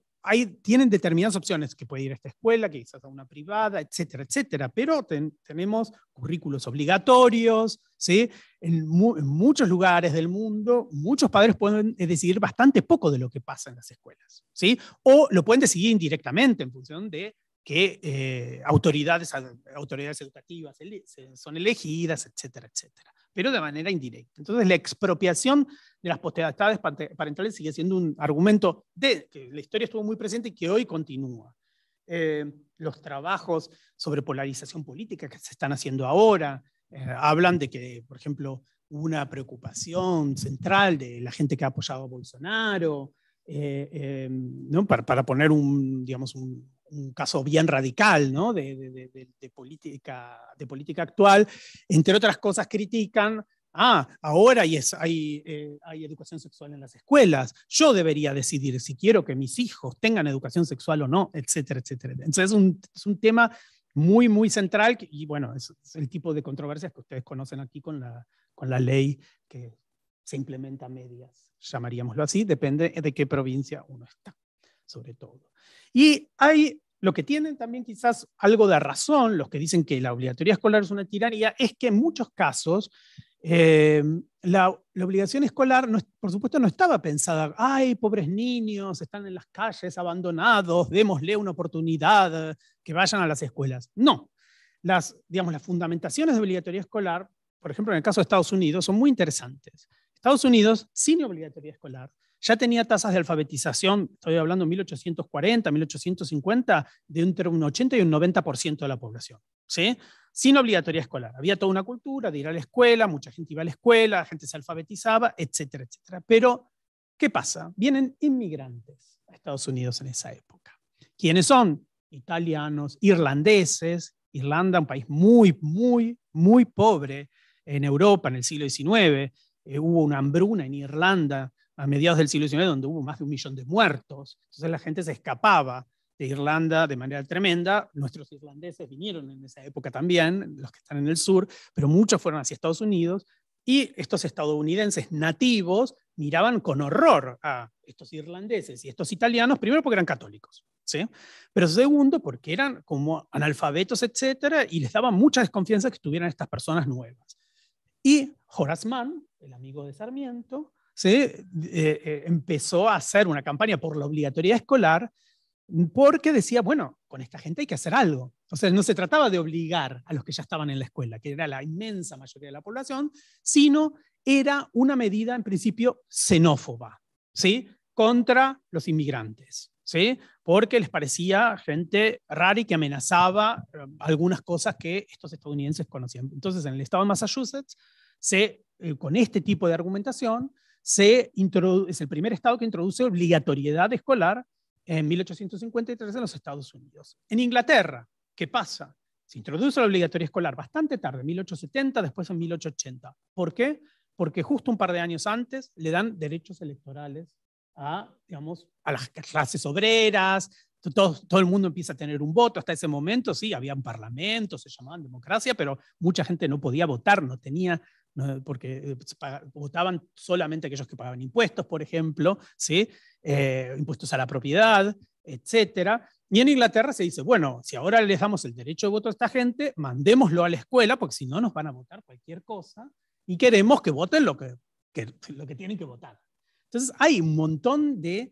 tienen determinadas opciones, que puede ir a esta escuela, que quizás a una privada, etcétera, etcétera, pero tenemos currículos obligatorios, ¿sí? En, muchos lugares del mundo, muchos padres pueden eh, decidir bastante poco de lo que pasa en las escuelas, ¿sí? O lo pueden decidir indirectamente en función de que eh, autoridades, autoridades educativas son elegidas, etcétera, etcétera pero de manera indirecta. Entonces, la expropiación de las posteridades parentales sigue siendo un argumento de, que la historia estuvo muy presente y que hoy continúa. Eh, los trabajos sobre polarización política que se están haciendo ahora eh, hablan de que, por ejemplo, hubo una preocupación central de la gente que ha apoyado a Bolsonaro, eh, para, para, poner un, digamos, un, un caso bien radical ¿no? de, política, de política actual, entre otras cosas critican ah, ahora hay, hay, eh, hay, educación sexual en las escuelas, yo debería decidir si quiero que mis hijos tengan educación sexual o no, etcétera, etcétera. Entonces es un, tema muy, muy central y bueno, es, el tipo de controversias que ustedes conocen aquí con la, con la ley que se implementa a medias, llamaríamoslo así, depende de qué provincia uno está sobre todo. Y hay lo que tienen también quizás algo de razón los que dicen que la obligatoriedad escolar es una tiranía, es que en muchos casos eh, la, obligación escolar, por supuesto, no estaba pensada, ay, pobres niños, están en las calles abandonados, démosle una oportunidad, que vayan a las escuelas. No, las, digamos, las fundamentaciones de obligatoriedad escolar, por ejemplo, en el caso de Estados Unidos, son muy interesantes. Estados Unidos, sin obligatoriedad escolar, ya tenía tasas de alfabetización, estoy hablando 1840, 1850, de entre un 80 y un 90% de la población, ¿sí? sin obligatoriedad escolar. Había toda una cultura de ir a la escuela, mucha gente iba a la escuela, la gente se alfabetizaba, etcétera, etcétera. Pero, ¿qué pasa? Vienen inmigrantes a Estados Unidos en esa época. ¿Quiénes son? Italianos, irlandeses, Irlanda, un país muy, muy, muy pobre en Europa en el siglo XIX. Eh, hubo una hambruna en Irlanda a mediados del siglo XIX, donde hubo más de un millón de muertos. Entonces la gente se escapaba de Irlanda de manera tremenda. Nuestros irlandeses vinieron en esa época también, los que están en el sur, pero muchos fueron hacia Estados Unidos. Y estos estadounidenses nativos miraban con horror a estos irlandeses y estos italianos, primero porque eran católicos, ¿sí? pero segundo porque eran como analfabetos, etcétera, y les daban mucha desconfianza que estuvieran estas personas nuevas. Y Horace Mann, el amigo de Sarmiento, se eh, eh, empezó a hacer una campaña por la obligatoriedad escolar mm, porque decía, bueno, con esta gente hay que hacer algo. O sea, no se trataba de obligar a los que ya estaban en la escuela, que era la inmensa mayoría de la población, sino era una medida en principio xenófoba, ¿sí? Contra los inmigrantes, ¿sí? Porque les parecía gente rara y que amenazaba eh, algunas cosas que estos estadounidenses conocían. Entonces, en el estado de Massachusetts, se, con este tipo de argumentación, se es el primer estado que introduce obligatoriedad escolar en 1853 en los Estados Unidos. En Inglaterra, ¿qué pasa? Se introduce la obligatoriedad escolar bastante tarde, en 1870, después en 1880. ¿Por qué? Porque justo un par de años antes le dan derechos electorales a, digamos, a las clases obreras, todo, el mundo empieza a tener un voto. Hasta ese momento, sí, había un parlamento, se llamaban democracia, pero mucha gente no podía votar, no tenía porque eh, votaban solamente aquellos que pagaban impuestos, por ejemplo, ¿sí? Eh, impuestos a la propiedad, etc. Y en Inglaterra se dice, bueno, si ahora les damos el derecho de voto a esta gente, mandémoslo a la escuela, porque si no nos van a votar cualquier cosa, y queremos que voten lo que, lo que tienen que votar. Entonces hay un montón eh,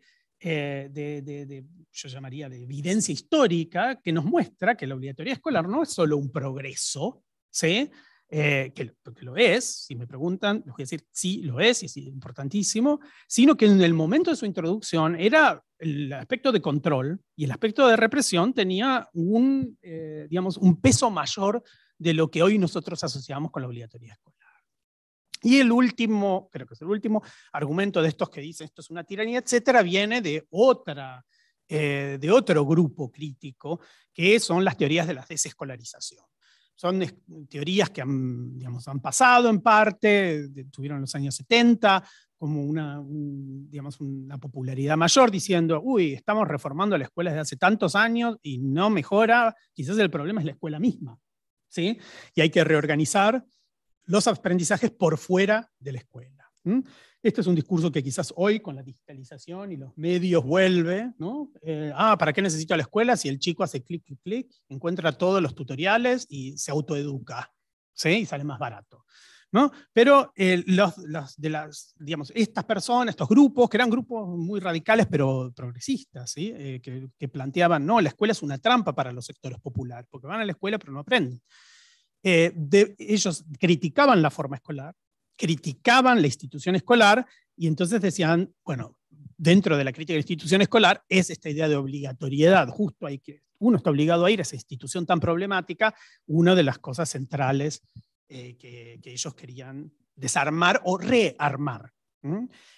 de, de, yo llamaría, de evidencia histórica que nos muestra que la obligatoriedad escolar no es solo un progreso, ¿sí? Eh, que, lo, es, si me preguntan, les voy a decir sí, lo es, y es importantísimo, sino que en el momento de su introducción era el aspecto de control y el aspecto de represión tenía un, eh, digamos, un peso mayor de lo que hoy nosotros asociamos con la obligatoriedad escolar. Y el último, creo que es el último argumento de estos que dicen esto es una tiranía, etcétera, viene de otra eh, de otro grupo crítico, que son las teorías de la desescolarización son teorías que han, digamos, han pasado en parte, tuvieron los años 70 como una, digamos, una popularidad mayor diciendo, uy, estamos reformando la escuela desde hace tantos años y no mejora, quizás el problema es la escuela misma, ¿sí? Y hay que reorganizar los aprendizajes por fuera de la escuela. Este es un discurso que quizás hoy con la digitalización y los medios vuelve, ¿no? Eh, ah, ¿para qué necesito la escuela si el chico hace clic, clic, clic, encuentra todos los tutoriales y se autoeduca, ¿sí? Y sale más barato. ¿No? Pero eh, los, los, de las, digamos, estas personas, estos grupos, que eran grupos muy radicales pero progresistas, ¿sí? Eh, que, planteaban, no, la escuela es una trampa para los sectores populares, porque van a la escuela pero no aprenden. ellos criticaban la forma escolar, criticaban la institución escolar y entonces decían, bueno, dentro de la crítica de la institución escolar es esta idea de obligatoriedad, justo hay que uno está obligado a ir a esa institución tan problemática, una de las cosas centrales eh, que, ellos querían desarmar o rearmar.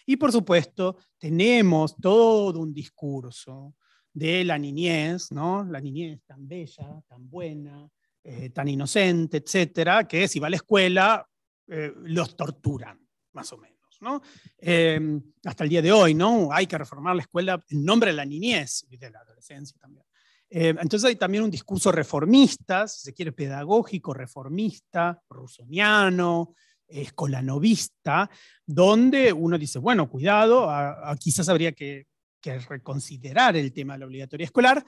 Y por supuesto, tenemos todo un discurso de la niñez, ¿no? La niñez tan bella, tan buena, eh, tan inocente, etcétera, que si va a la escuela eh, los torturan, más o menos. ¿no? Em, hasta el día de hoy, ¿no? Hay que reformar la escuela en nombre de la niñez y de la adolescencia también. Em, entonces hay también un discurso reformista, si se quiere, pedagógico, reformista, rusoniano, escolanovista, donde uno dice, bueno, cuidado, quizás habría que, que reconsiderar el tema de la obligatoriedad escolar,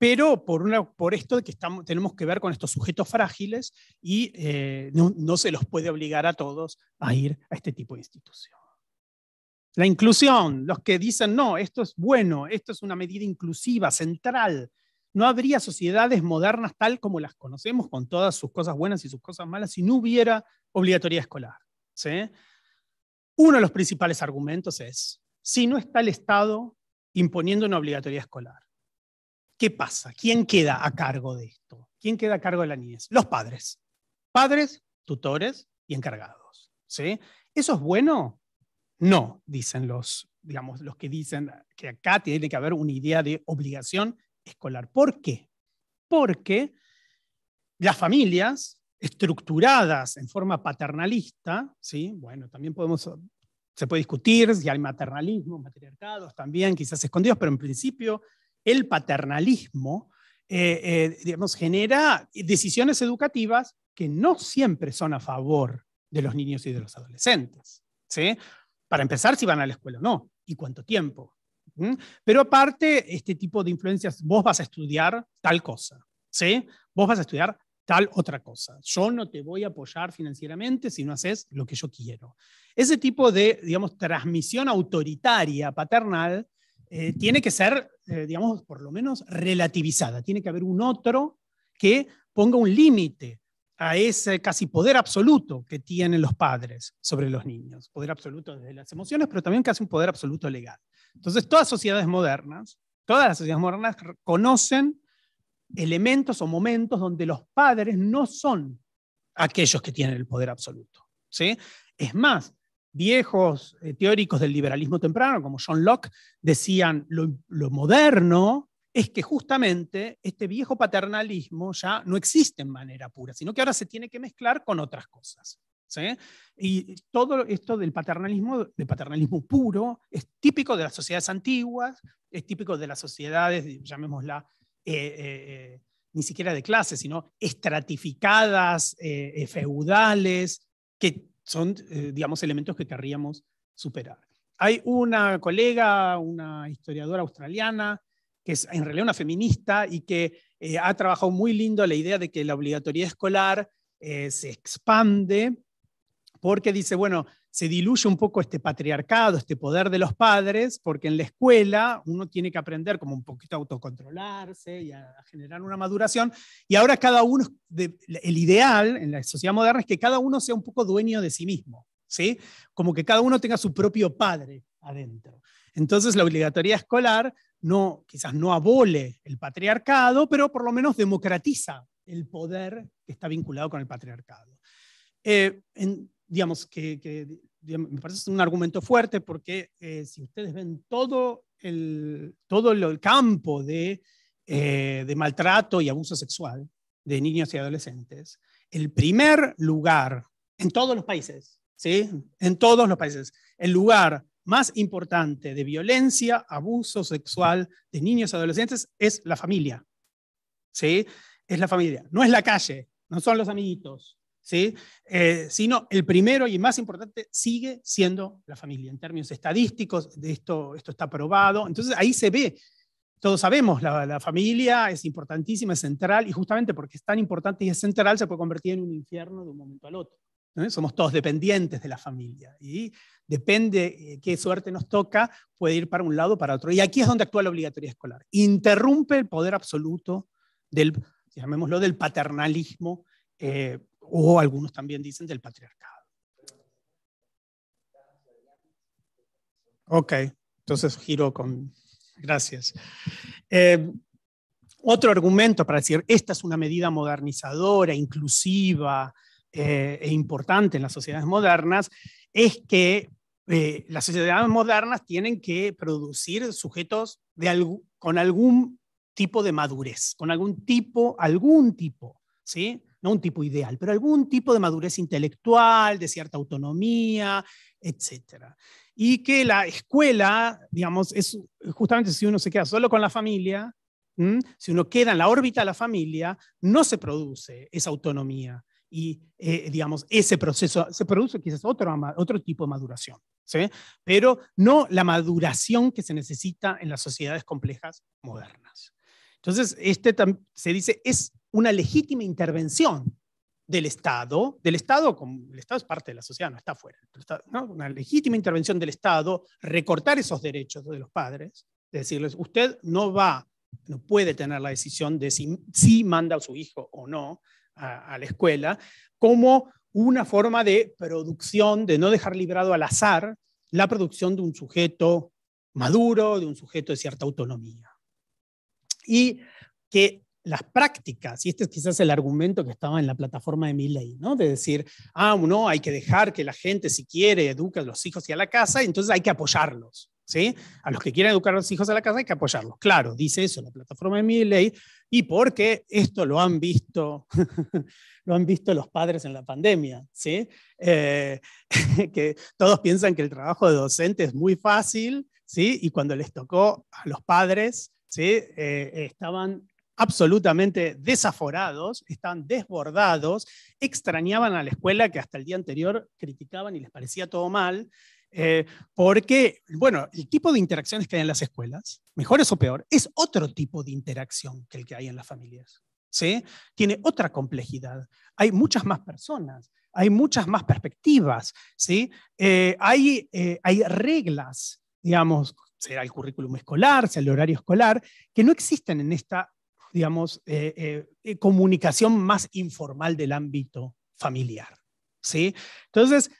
pero por, esto de que tenemos que ver con estos sujetos frágiles y eh, no, se los puede obligar a todos a ir a este tipo de institución. La inclusión, los que dicen, no, esto es bueno, esto es una medida inclusiva, central. No habría sociedades modernas tal como las conocemos, con todas sus cosas buenas y sus cosas malas, si no hubiera obligatoriedad escolar. Uno de los principales argumentos es, si no está el Estado imponiendo una obligatoriedad escolar, ¿qué pasa? ¿Quién queda a cargo de esto? ¿Quién queda a cargo de la niñez? Los padres. Padres, tutores y encargados. ¿sí? ¿Eso es bueno? No, dicen los, digamos, los que dicen que acá tiene que haber una idea de obligación escolar. ¿Por qué? Porque las familias estructuradas en forma paternalista, ¿sí? bueno, también podemos, se puede discutir si hay maternalismo, matriarcados también, quizás escondidos, pero en principio el paternalismo, eh, eh, genera decisiones educativas que no siempre son a favor de los niños y de los adolescentes. ¿sí? Para empezar, si van a la escuela o no, y cuánto tiempo. Pero aparte, este tipo de influencias, vos vas a estudiar tal cosa, ¿sí? vos vas a estudiar tal otra cosa. Yo no te voy a apoyar financieramente si no haces lo que yo quiero. Ese tipo de, digamos, transmisión autoritaria, paternal, eh, tiene que ser, eh, digamos, por lo menos relativizada. Tiene que haber un otro que ponga un límite a ese casi poder absoluto que tienen los padres sobre los niños. Poder absoluto desde las emociones, pero también casi un poder absoluto legal. Entonces, todas sociedades modernas, todas las sociedades modernas conocen elementos o momentos donde los padres no son aquellos que tienen el poder absoluto. ¿sí? Es más, viejos eh, teóricos del liberalismo temprano, como John Locke, decían lo, moderno es que justamente este viejo paternalismo ya no existe en manera pura, sino que ahora se tiene que mezclar con otras cosas. Y todo esto del paternalismo, del paternalismo puro, es típico de las sociedades antiguas, es típico de las sociedades, llamémosla, eh, eh, ni siquiera de clase, sino estratificadas, feudales, que son, eh, digamos, elementos que querríamos superar. Hay una colega, una historiadora australiana, que es en realidad una feminista y que eh, ha trabajado muy lindo la idea de que la obligatoriedad escolar eh, se expande porque dice, bueno, se diluye un poco este patriarcado, este poder de los padres, porque en la escuela uno tiene que aprender como un poquito a autocontrolarse y a, generar una maduración, y ahora cada uno, el ideal en la sociedad moderna es que cada uno sea un poco dueño de sí mismo, ¿sí? Como que cada uno tenga su propio padre adentro. Entonces la obligatoriedad escolar no, quizás no abole el patriarcado, pero por lo menos democratiza el poder que está vinculado con el patriarcado. Eh, en, digamos, que, me parece un argumento fuerte porque eh, si ustedes ven todo el, todo el campo eh, de, maltrato y abuso sexual de niños y adolescentes, el primer lugar en todos los países, ¿sí? En todos los países, el lugar más importante de violencia, abuso sexual de niños y adolescentes es la familia. ¿Sí? Es la familia, no es la calle, no son los amiguitos, eh, sino el primero y más importante sigue siendo la familia. En términos estadísticos, de esto, esto está probado. Entonces ahí se ve, todos sabemos, la, familia es importantísima, es central, y justamente porque es tan importante y es central, se puede convertir en un infierno de un momento al otro. Somos todos dependientes de la familia y depende eh, qué suerte nos toca, puede ir para un lado o para otro. Y aquí es donde actúa la obligatoriedad escolar. Interrumpe el poder absoluto del, llamémoslo, del paternalismo eh, o algunos también dicen del patriarcado. Ok, entonces giro con... Gracias. Eh, otro argumento para decir, esta es una medida modernizadora, inclusiva eh, e importante en las sociedades modernas, es que eh, las sociedades modernas tienen que producir sujetos de con algún tipo de madurez, con algún tipo, algún tipo, ¿sí? no un tipo ideal, pero algún tipo de madurez intelectual, de cierta autonomía, etc. Y que la escuela, digamos, es justamente si uno se queda solo con la familia, si uno queda en la órbita de la familia, no se produce esa autonomía y, eh, digamos, ese proceso, se produce quizás otro, otro tipo de maduración, pero no la maduración que se necesita en las sociedades complejas modernas. Entonces, este se dice es una legítima intervención del Estado, del Estado, como el Estado es parte de la sociedad, no está fuera, una legítima intervención del Estado, recortar esos derechos de los padres, decirles, usted no va, no puede tener la decisión de si, manda a su hijo o no a la escuela, como una forma de producción, de no dejar librado al azar la producción de un sujeto maduro, de un sujeto de cierta autonomía y que las prácticas, y este es quizás el argumento que estaba en la plataforma de Milley, ¿no? De decir, ah, no, hay que dejar que la gente, si quiere, eduque a los hijos y a la casa, entonces hay que apoyarlos, ¿sí? A los que quieran educar a los hijos a la casa hay que apoyarlos. Claro, dice eso la plataforma de Milley, y porque esto lo han visto, lo han visto los padres en la pandemia, ¿sí? Eh, que todos piensan que el trabajo de docente es muy fácil, ¿sí? Y cuando les tocó a los padres, eh, estaban absolutamente desaforados, estaban desbordados, extrañaban a la escuela que hasta el día anterior criticaban y les parecía todo mal, eh, porque, bueno, el tipo de interacciones que hay en las escuelas, mejores o peor, es otro tipo de interacción que el que hay en las familias. ¿sí? Tiene otra complejidad. Hay muchas más personas, hay muchas más perspectivas, ¿sí? Eh, hay, hay reglas digamos, sea el currículum escolar, sea el horario escolar, que no existen en esta, digamos, eh, eh, comunicación más informal del ámbito familiar. ¿sí? Entonces,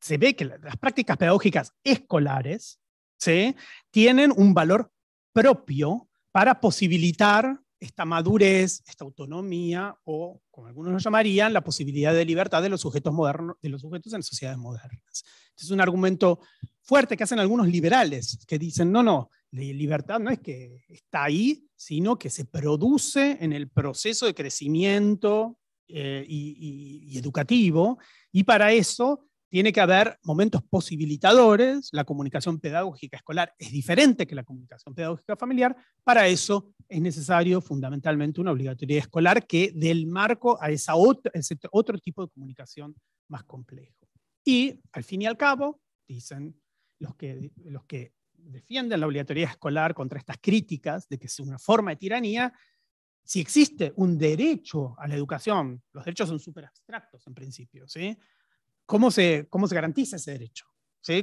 se ve que las prácticas pedagógicas escolares ¿sí? tienen un valor propio para posibilitar esta madurez, esta autonomía o, como algunos lo llamarían, la posibilidad de libertad de los sujetos, modernos, de los sujetos en sociedades modernas. Este es un argumento fuerte que hacen algunos liberales, que dicen, no, no, la libertad no es que está ahí, sino que se produce en el proceso de crecimiento eh, y educativo, y para eso tiene que haber momentos posibilitadores, la comunicación pedagógica escolar es diferente que la comunicación pedagógica familiar, para eso es necesario fundamentalmente una obligatoriedad escolar que dé el marco a, esa ese otro tipo de comunicación más complejo. Y al fin y al cabo, dicen los que, los que defienden la obligatoriedad escolar contra estas críticas de que es una forma de tiranía, si existe un derecho a la educación, los derechos son súper abstractos en principio, ¿sí? ¿cómo se, garantiza ese derecho?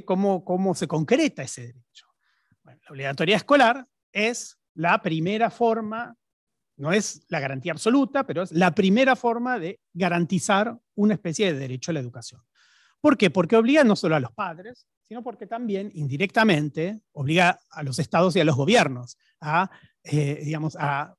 ¿Cómo, se concreta ese derecho? la obligatoriedad escolar es la primera forma, no es la garantía absoluta, pero es la primera forma de garantizar una especie de derecho a la educación. ¿Por qué? Porque obliga no solo a los padres, sino porque también indirectamente obliga a los estados y a los gobiernos a, eh, a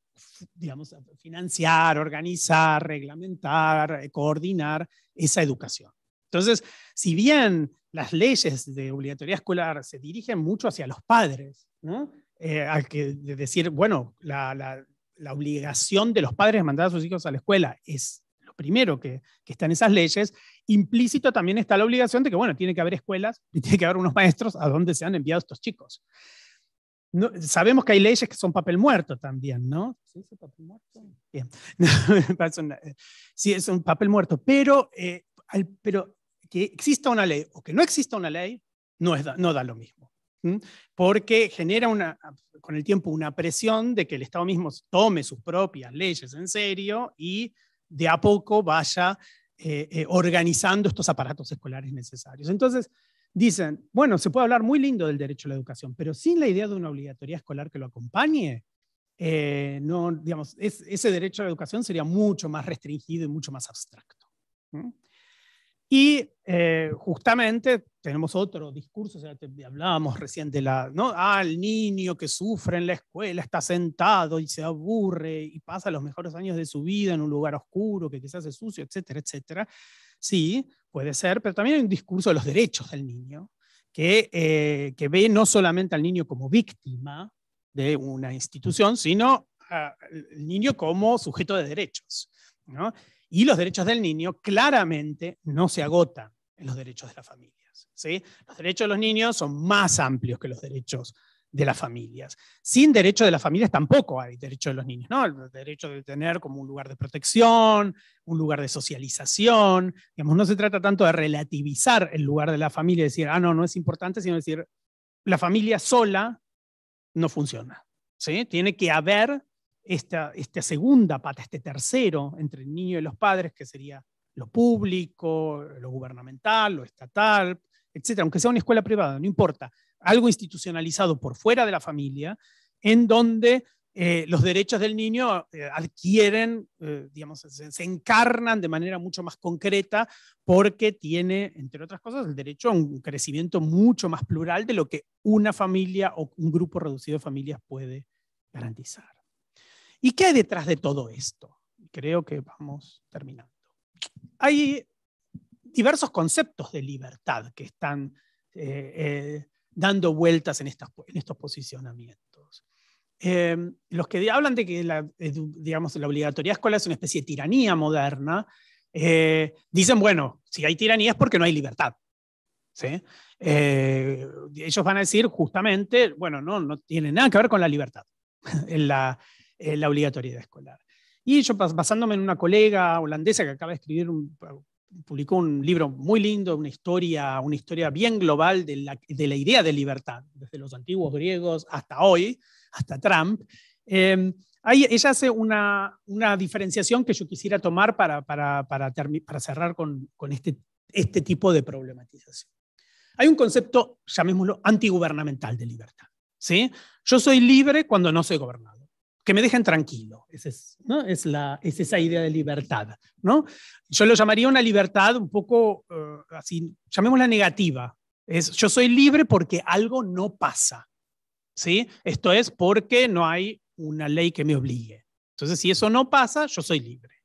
financiar, organizar, reglamentar, eh, coordinar esa educación. Entonces, si bien las leyes de obligatoriedad escolar se dirigen mucho hacia los padres, ¿no? Eh, que decir, bueno, la, obligación de los padres de mandar a sus hijos a la escuela es lo primero que, está en esas leyes, implícito también está la obligación de que, bueno, tiene que haber escuelas y tiene que haber unos maestros a donde se han enviado estos chicos. sabemos que hay leyes que son papel muerto también, ¿no? Sí, papel muerto? Eh, sí, es un papel muerto, pero, eh, pero que exista una ley o que no exista una ley, no, da, lo mismo. Porque genera con el tiempo una presión de que el Estado mismo tome sus propias leyes en serio y de a poco vaya eh, eh, organizando estos aparatos escolares necesarios. Entonces, dicen, bueno, se puede hablar muy lindo del derecho a la educación, pero sin la idea de una obligatoriedad escolar que lo acompañe, eh, no, ese derecho a la educación sería mucho más restringido y mucho más abstracto. Y eh, justamente tenemos otro discurso, o sea, hablábamos recién de la, ¿no? Ah, el niño que sufre en la escuela está sentado y se aburre y pasa los mejores años de su vida en un lugar oscuro que quizás es sucio, etcétera, etcétera. Sí, puede ser, pero también hay un discurso de los derechos del niño, que, eh, que ve no solamente al niño como víctima de una institución, sino al niño como sujeto de derechos. ¿no? Y los derechos del niño claramente no se agotan en los derechos de las familias. ¿sí? Los derechos de los niños son más amplios que los derechos de las familias. Sin derecho de las familias tampoco hay derecho de los niños, ¿no? El derecho de tener como un lugar de protección, un lugar de socialización. Digamos, no se trata tanto de relativizar el lugar de la familia y decir, ah, no, no es importante, sino decir, la familia sola no funciona. ¿sí? Tiene que haber esta, segunda pata, este tercero entre el niño y los padres, que sería lo público, lo gubernamental, lo estatal, etcétera, aunque sea una escuela privada, no importa, algo institucionalizado por fuera de la familia, en donde eh, los derechos del niño eh, adquieren, eh, digamos, se, encarnan de manera mucho más concreta porque tiene, entre otras cosas, el derecho a un crecimiento mucho más plural de lo que una familia o un grupo reducido de familias puede garantizar. ¿Y qué hay detrás de todo esto? Creo que vamos terminando. Hay diversos conceptos de libertad que están eh, eh, dando vueltas en, estas, en estos posicionamientos. Eh, los que hablan de que la, digamos, la obligatoriedad escolar es una especie de tiranía moderna, dicen, bueno, si hay tiranía es porque no hay libertad. ¿sí? ellos van a decir justamente, bueno, no, no tiene nada que ver con la libertad. la, eh, la obligatoriedad escolar. Y yo basándome en una colega holandesa que acaba de escribir un, publicó un libro muy lindo, una historia, una historia bien global de la, idea de libertad, desde los antiguos griegos hasta hoy, hasta Trump. Em, ahí ella hace una, diferenciación que yo quisiera tomar para, para, para, cerrar con, este, este tipo de problematización. Hay un concepto, llamémoslo, antigubernamental de libertad. ¿sí? Yo soy libre cuando no soy gobernado que me dejen tranquilo. Ese es, ¿no? es, la, es esa idea de libertad. ¿no? Yo lo llamaría una libertad un poco eh, así, llamémosla negativa. Es, yo soy libre porque algo no pasa. ¿sí? Esto es porque no hay una ley que me obligue. Entonces, si eso no pasa, yo soy libre.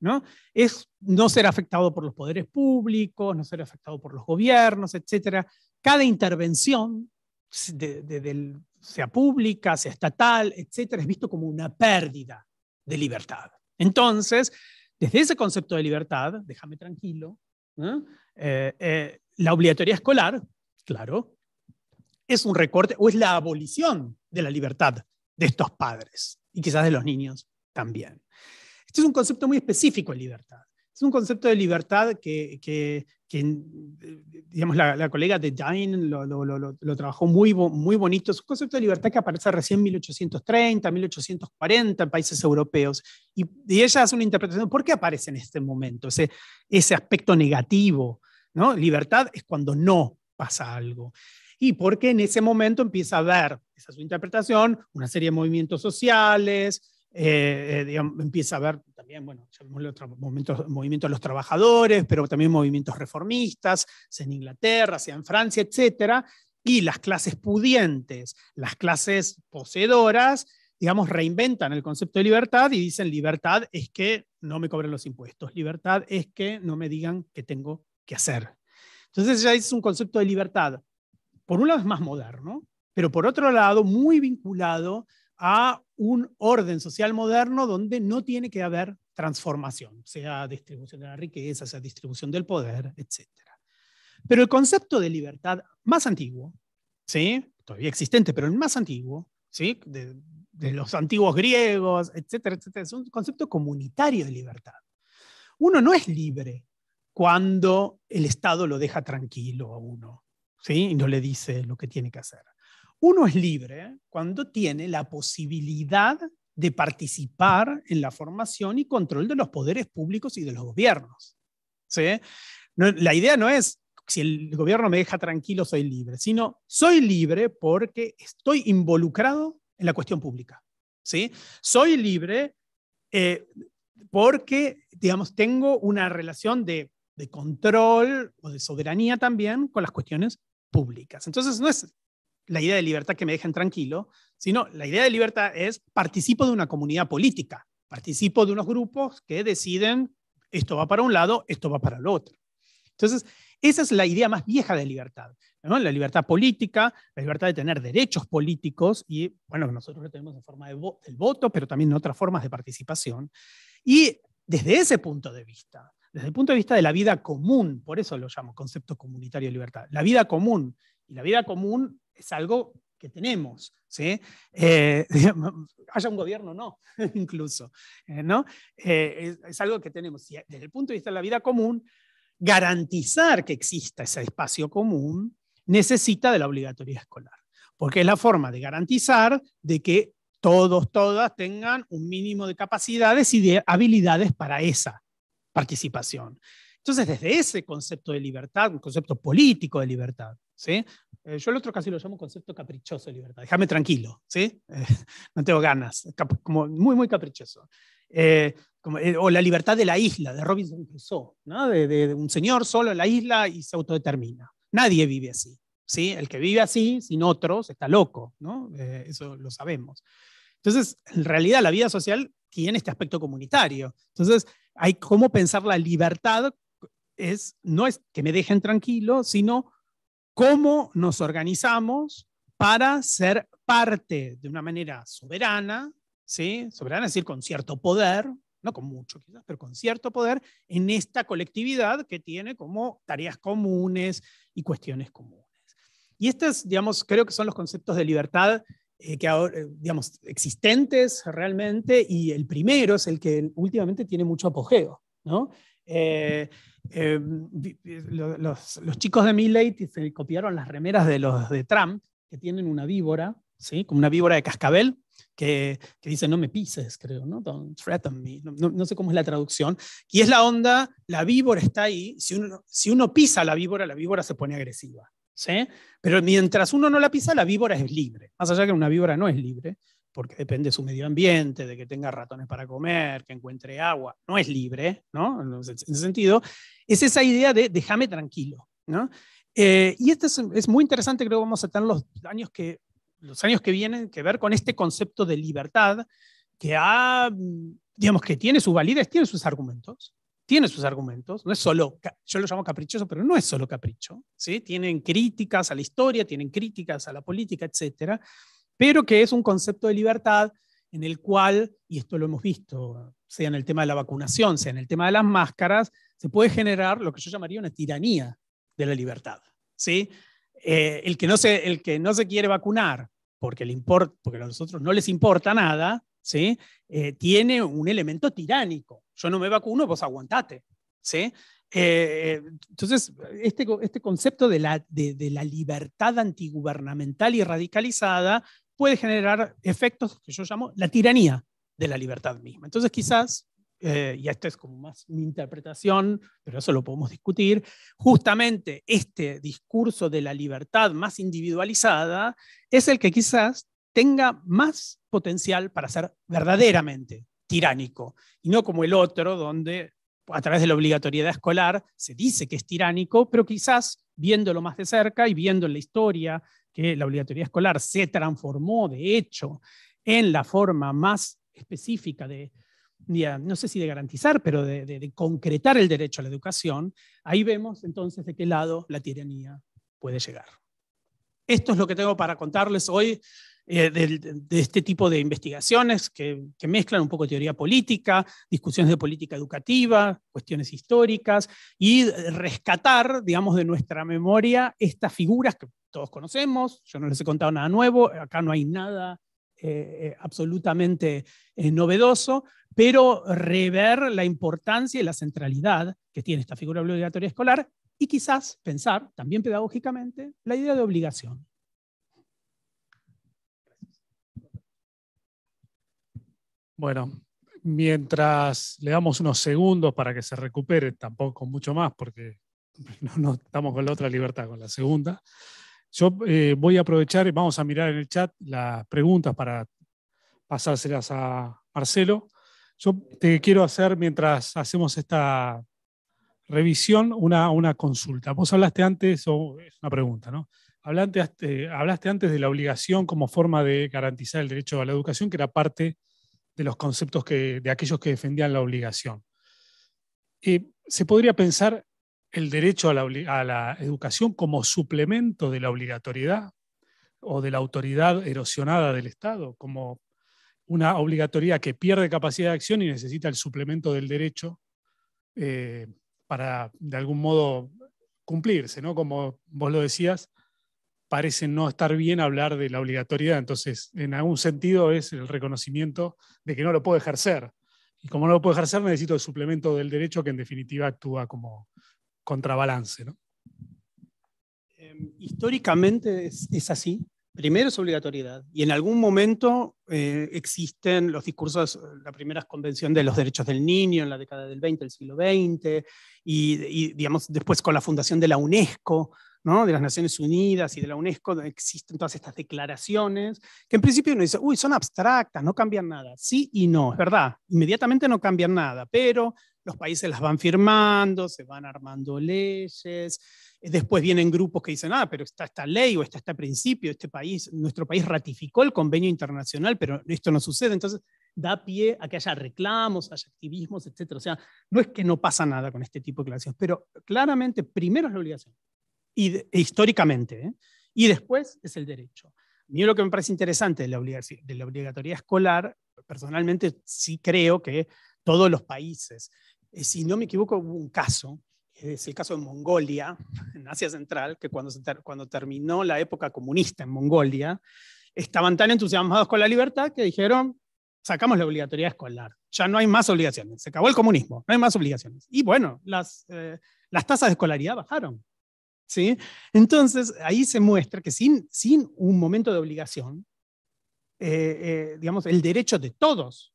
¿no? Es no ser afectado por los poderes públicos, no ser afectado por los gobiernos, etc. Cada intervención de, de, del, sea pública, sea estatal, etcétera, es visto como una pérdida de libertad. Entonces, desde ese concepto de libertad, déjame tranquilo, eh, eh, la obligatoriedad escolar, claro, es un recorte o es la abolición de la libertad de estos padres y quizás de los niños también. Este es un concepto muy específico de libertad. Es un concepto de libertad que que eh, digamos, la, colega de Jane lo, trabajó muy, muy bonito, es un concepto de libertad que aparece recién en 1830, 1840 en países europeos, y, ella hace una interpretación, ¿por qué aparece en este momento ese, ese aspecto negativo? ¿no? Libertad es cuando no pasa algo. Y porque en ese momento empieza a ver, esa es su interpretación, una serie de movimientos sociales, eh, eh, empieza a haber también, bueno, movimientos, movimientos de los trabajadores, pero también movimientos reformistas, sea en Inglaterra, sea en Francia, etc. Y las clases pudientes, las clases poseedoras, digamos, reinventan el concepto de libertad y dicen libertad es que no me cobren los impuestos, libertad es que no me digan qué tengo que hacer. Entonces ya es un concepto de libertad, por un lado es más moderno, pero por otro lado muy vinculado a un orden social moderno donde no tiene que haber transformación, sea distribución de la riqueza, sea distribución del poder, etc. Pero el concepto de libertad más antiguo, ¿sí? todavía existente, pero el más antiguo, ¿sí? de, los antiguos griegos, etc., etcétera, es un concepto comunitario de libertad. Uno no es libre cuando el Estado lo deja tranquilo a uno ¿sí? y no le dice lo que tiene que hacer. Uno es libre cuando tiene la posibilidad de participar en la formación y control de los poderes públicos y de los gobiernos. ¿sí? la idea no es si el gobierno me deja tranquilo soy libre, sino soy libre porque estoy involucrado en la cuestión pública. ¿sí? Soy libre eh, porque, digamos, tengo una relación de, de control o de soberanía también con las cuestiones públicas. Entonces, no es la idea de libertad que me dejan tranquilo, sino la idea de libertad es participo de una comunidad política, participo de unos grupos que deciden esto va para un lado, esto va para el otro. Entonces, esa es la idea más vieja de libertad, la libertad política, la libertad de tener derechos políticos y, bueno, nosotros lo tenemos en forma de del voto, pero también en otras formas de participación. Y desde ese punto de vista, desde el punto de vista de la vida común, por eso lo llamo concepto comunitario de libertad, la vida común y la vida común es algo que tenemos, ¿sí? Eh, haya un gobierno no, incluso, eh, ¿no? Eh, es, algo que tenemos. desde el punto de vista de la vida común, garantizar que exista ese espacio común necesita de la obligatoriedad escolar, porque es la forma de garantizar de que todos, todas tengan un mínimo de capacidades y de habilidades para esa participación. Entonces, desde ese concepto de libertad, un concepto político de libertad, ¿sí? Eh, yo el otro casi lo llamo concepto caprichoso de libertad. Déjame tranquilo, ¿sí? Eh, no tengo ganas, como muy, muy caprichoso. Eh, o la libertad de la isla, de Robinson Crusoe, ¿no? de, un señor solo en la isla y se autodetermina. Nadie vive así, ¿sí? El que vive así, sin otros, está loco, ¿no? eso lo sabemos. Entonces, en realidad la vida social tiene este aspecto comunitario. Entonces, hay cómo pensar la libertad es, no es que me dejen tranquilo, sino cómo nos organizamos para ser parte de una manera soberana, ¿sí? soberana es decir, con cierto poder, no con mucho quizás, pero con cierto poder en esta colectividad que tiene como tareas comunes y cuestiones comunes. Y estas, digamos, creo que son los conceptos de libertad eh, que ahora, eh, digamos, existentes realmente, y el primero es el que últimamente tiene mucho apogeo, ¿no? Eh, eh, los, chicos de Milley se copiaron las remeras de los de Trump, que tienen una víbora, ¿sí? como una víbora de cascabel, que, que dice no me pises, creo, ¿no? threaten me. No, no, sé cómo es la traducción. Y es la onda, la víbora está ahí. Si uno, pisa la víbora, la víbora se pone agresiva. ¿sí? Pero mientras uno no la pisa, la víbora es libre. Más allá que una víbora no es libre, porque depende de su medio ambiente, de que tenga ratones para comer, que encuentre agua, no es libre, ¿no? En ese sentido, es esa idea de déjame tranquilo, ¿no? Eh, y esto es, muy interesante, creo que vamos a tener los años, que, los años que vienen que ver con este concepto de libertad que ha, digamos, que tiene sus validez, tiene sus argumentos, tiene sus argumentos, no es solo, yo lo llamo caprichoso, pero no es solo capricho, ¿sí? Tienen críticas a la historia, tienen críticas a la política, etcétera pero que es un concepto de libertad en el cual, y esto lo hemos visto, sea en el tema de la vacunación, sea en el tema de las máscaras, se puede generar lo que yo llamaría una tiranía de la libertad. ¿sí? Eh, el, que no se, el que no se quiere vacunar porque, le importa porque a nosotros no les importa nada, ¿sí? Eh, tiene un elemento tiránico. Yo no me vacuno, vos aguantate. ¿sí? Eh, entonces, este, este concepto de la, de la libertad antigubernamental y radicalizada puede generar efectos que yo llamo la tiranía de la libertad misma. Entonces quizás, eh, y esto es como más mi interpretación, pero eso lo podemos discutir, justamente este discurso de la libertad más individualizada es el que quizás tenga más potencial para ser verdaderamente tiránico, y no como el otro, donde a través de la obligatoriedad escolar se dice que es tiránico, pero quizás viéndolo más de cerca y viendo la historia que la obligatoriedad escolar se transformó, de hecho, en la forma más específica de, no sé si de garantizar, pero de, concretar el derecho a la educación, ahí vemos entonces de qué lado la tiranía puede llegar. Esto es lo que tengo para contarles hoy eh, de, este tipo de investigaciones que, mezclan un poco teoría política, discusiones de política educativa, cuestiones históricas, y rescatar, digamos, de nuestra memoria estas figuras que todos conocemos, yo no les he contado nada nuevo, acá no hay nada eh, eh, absolutamente novedoso, pero rever la importancia y la centralidad que tiene esta figura obligatoria escolar y quizás pensar, también pedagógicamente, la idea de obligación. Bueno, mientras le damos unos segundos para que se recupere, tampoco mucho más, porque no, estamos con la otra libertad, con la segunda. Yo eh, voy a aprovechar, y vamos a mirar en el chat las preguntas para pasárselas a Marcelo. Yo te quiero hacer, mientras hacemos esta revisión, una, consulta. Vos hablaste antes, o es una pregunta, ¿no? Hablaste, eh, hablaste antes de la obligación como forma de garantizar el derecho a la educación, que era parte de los conceptos que, de aquellos que defendían la obligación. y se podría pensar el derecho a la, educación como suplemento de la obligatoriedad o de la autoridad erosionada del Estado, como una obligatoriedad que pierde capacidad de acción y necesita el suplemento del derecho eh, para, de algún modo, cumplirse, ¿no? Como vos lo decías, parece no estar bien hablar de la obligatoriedad. Entonces, en algún sentido es el reconocimiento de que no lo puedo ejercer. Y como no lo puedo ejercer, necesito el suplemento del derecho que en definitiva actúa como contrabalance. Em, históricamente es, así. Primero es obligatoriedad. Y en algún momento eh, existen los discursos, la primera convención de los derechos del niño en la década del 20, del siglo XX, y, y digamos, después con la fundación de la UNESCO ¿no? de las Naciones Unidas y de la UNESCO, donde existen todas estas declaraciones, que en principio uno dice, uy, son abstractas, no cambian nada. Sí y no, es verdad, inmediatamente no cambian nada, pero los países las van firmando, se van armando leyes, eh, después vienen grupos que dicen, ah, pero está esta ley o está este principio, este país, nuestro país ratificó el convenio internacional, pero esto no sucede, entonces da pie a que haya reclamos, haya activismos, etcétera. O sea, no es que no pasa nada con este tipo de declaraciones, pero claramente primero es la obligación, e históricamente. ¿eh? Y después es el derecho. A mí lo que me parece interesante de la, obligatoriedad escolar, personalmente sí creo que todos los países, eh, si no me equivoco, hubo un caso, es el caso de Mongolia, en Asia Central, que cuando, cuando terminó la época comunista en Mongolia, estaban tan entusiasmados con la libertad que dijeron, sacamos la obligatoriedad escolar, ya no hay más obligaciones, se acabó el comunismo, no hay más obligaciones. Y bueno, las, eh, las tasas de escolaridad bajaron. ¿sí? Entonces, ahí se muestra que sin, un momento de obligación, eh, eh, digamos, el derecho de todos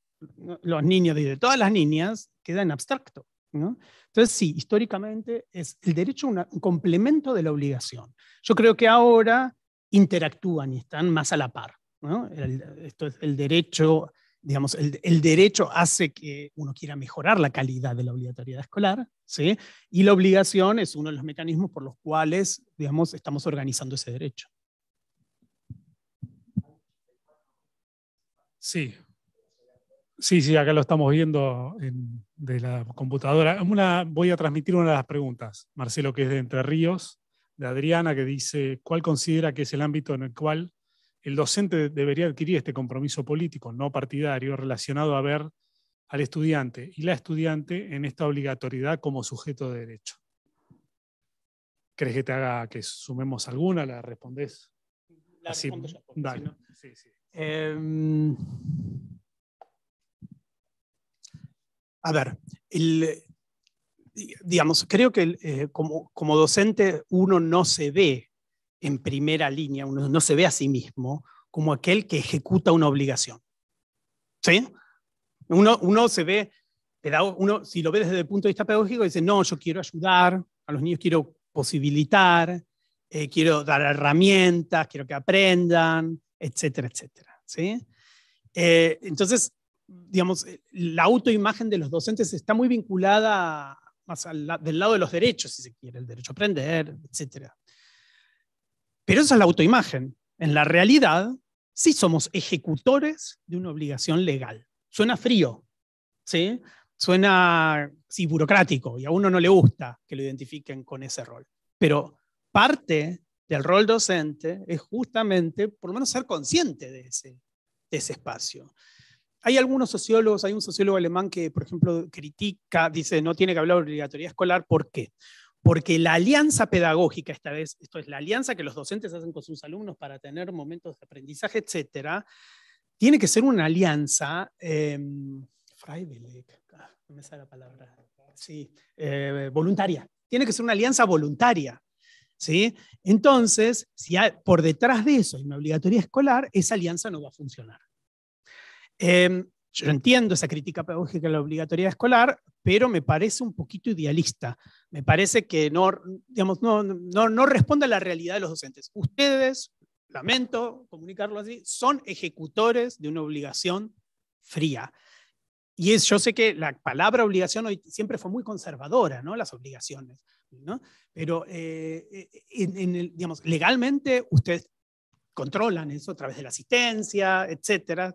los niños y de todas las niñas queda en abstracto. Entonces, sí, históricamente es el derecho un complemento de la obligación. Yo creo que ahora interactúan y están más a la par. esto es el derecho digamos, el, derecho hace que uno quiera mejorar la calidad de la obligatoriedad escolar, ¿sí? Y la obligación es uno de los mecanismos por los cuales, digamos, estamos organizando ese derecho. Sí. Sí, sí, acá lo estamos viendo de la computadora. voy a transmitir una de las preguntas, Marcelo, que es de Entre Ríos, de Adriana, que dice, ¿cuál considera que es el ámbito en el cual el docente debería adquirir este compromiso político no partidario relacionado a ver al estudiante y la estudiante en esta obligatoriedad como sujeto de derecho. ¿Crees que te haga que sumemos alguna? ¿La respondes? La Así, yo, em, a ver, digamos, creo que eh, como, docente uno no se ve en primera línea, uno no se ve a sí mismo como aquel que ejecuta una obligación. ¿Sí? Uno, se ve, uno, si lo ve desde el punto de vista pedagógico, dice, no, yo quiero ayudar a los niños, quiero posibilitar, eh, quiero dar herramientas, quiero que aprendan, etcétera, etcétera. ¿Sí? Eh, entonces, digamos, eh, la autoimagen de los docentes está muy vinculada más al, del lado de los derechos, si se quiere, el derecho a aprender, etcétera. Pero esa es la autoimagen. En la realidad, sí somos ejecutores de una obligación legal. Suena frío, ¿sí? Suena, sí, burocrático, y a uno no le gusta que lo identifiquen con ese rol. Pero parte del rol docente es justamente, por lo menos, ser consciente de ese, de ese espacio. Hay algunos sociólogos, hay un sociólogo alemán que, por ejemplo, critica, dice, no tiene que hablar de obligatoriedad escolar, ¿por qué? porque la alianza pedagógica, esta vez, esto es la alianza que los docentes hacen con sus alumnos para tener momentos de aprendizaje, etcétera, tiene que ser una alianza. Em, ah, me sale la palabra. Sí, eh, voluntaria. Tiene que ser una alianza voluntaria. ¿sí? Entonces, si por detrás de eso hay una obligatoriedad escolar, esa alianza no va a funcionar. Em, yo entiendo esa crítica pedagógica a la obligatoriedad escolar, pero me parece un poquito idealista. Me parece que no, digamos, no, responde a la realidad de los docentes. Ustedes, lamento comunicarlo así, son ejecutores de una obligación fría. Y yo sé que la palabra obligación siempre fue muy conservadora, ¿no? Las obligaciones, Pero eh, eh, digamos, legalmente ustedes controlan eso a través de la asistencia, etcétera.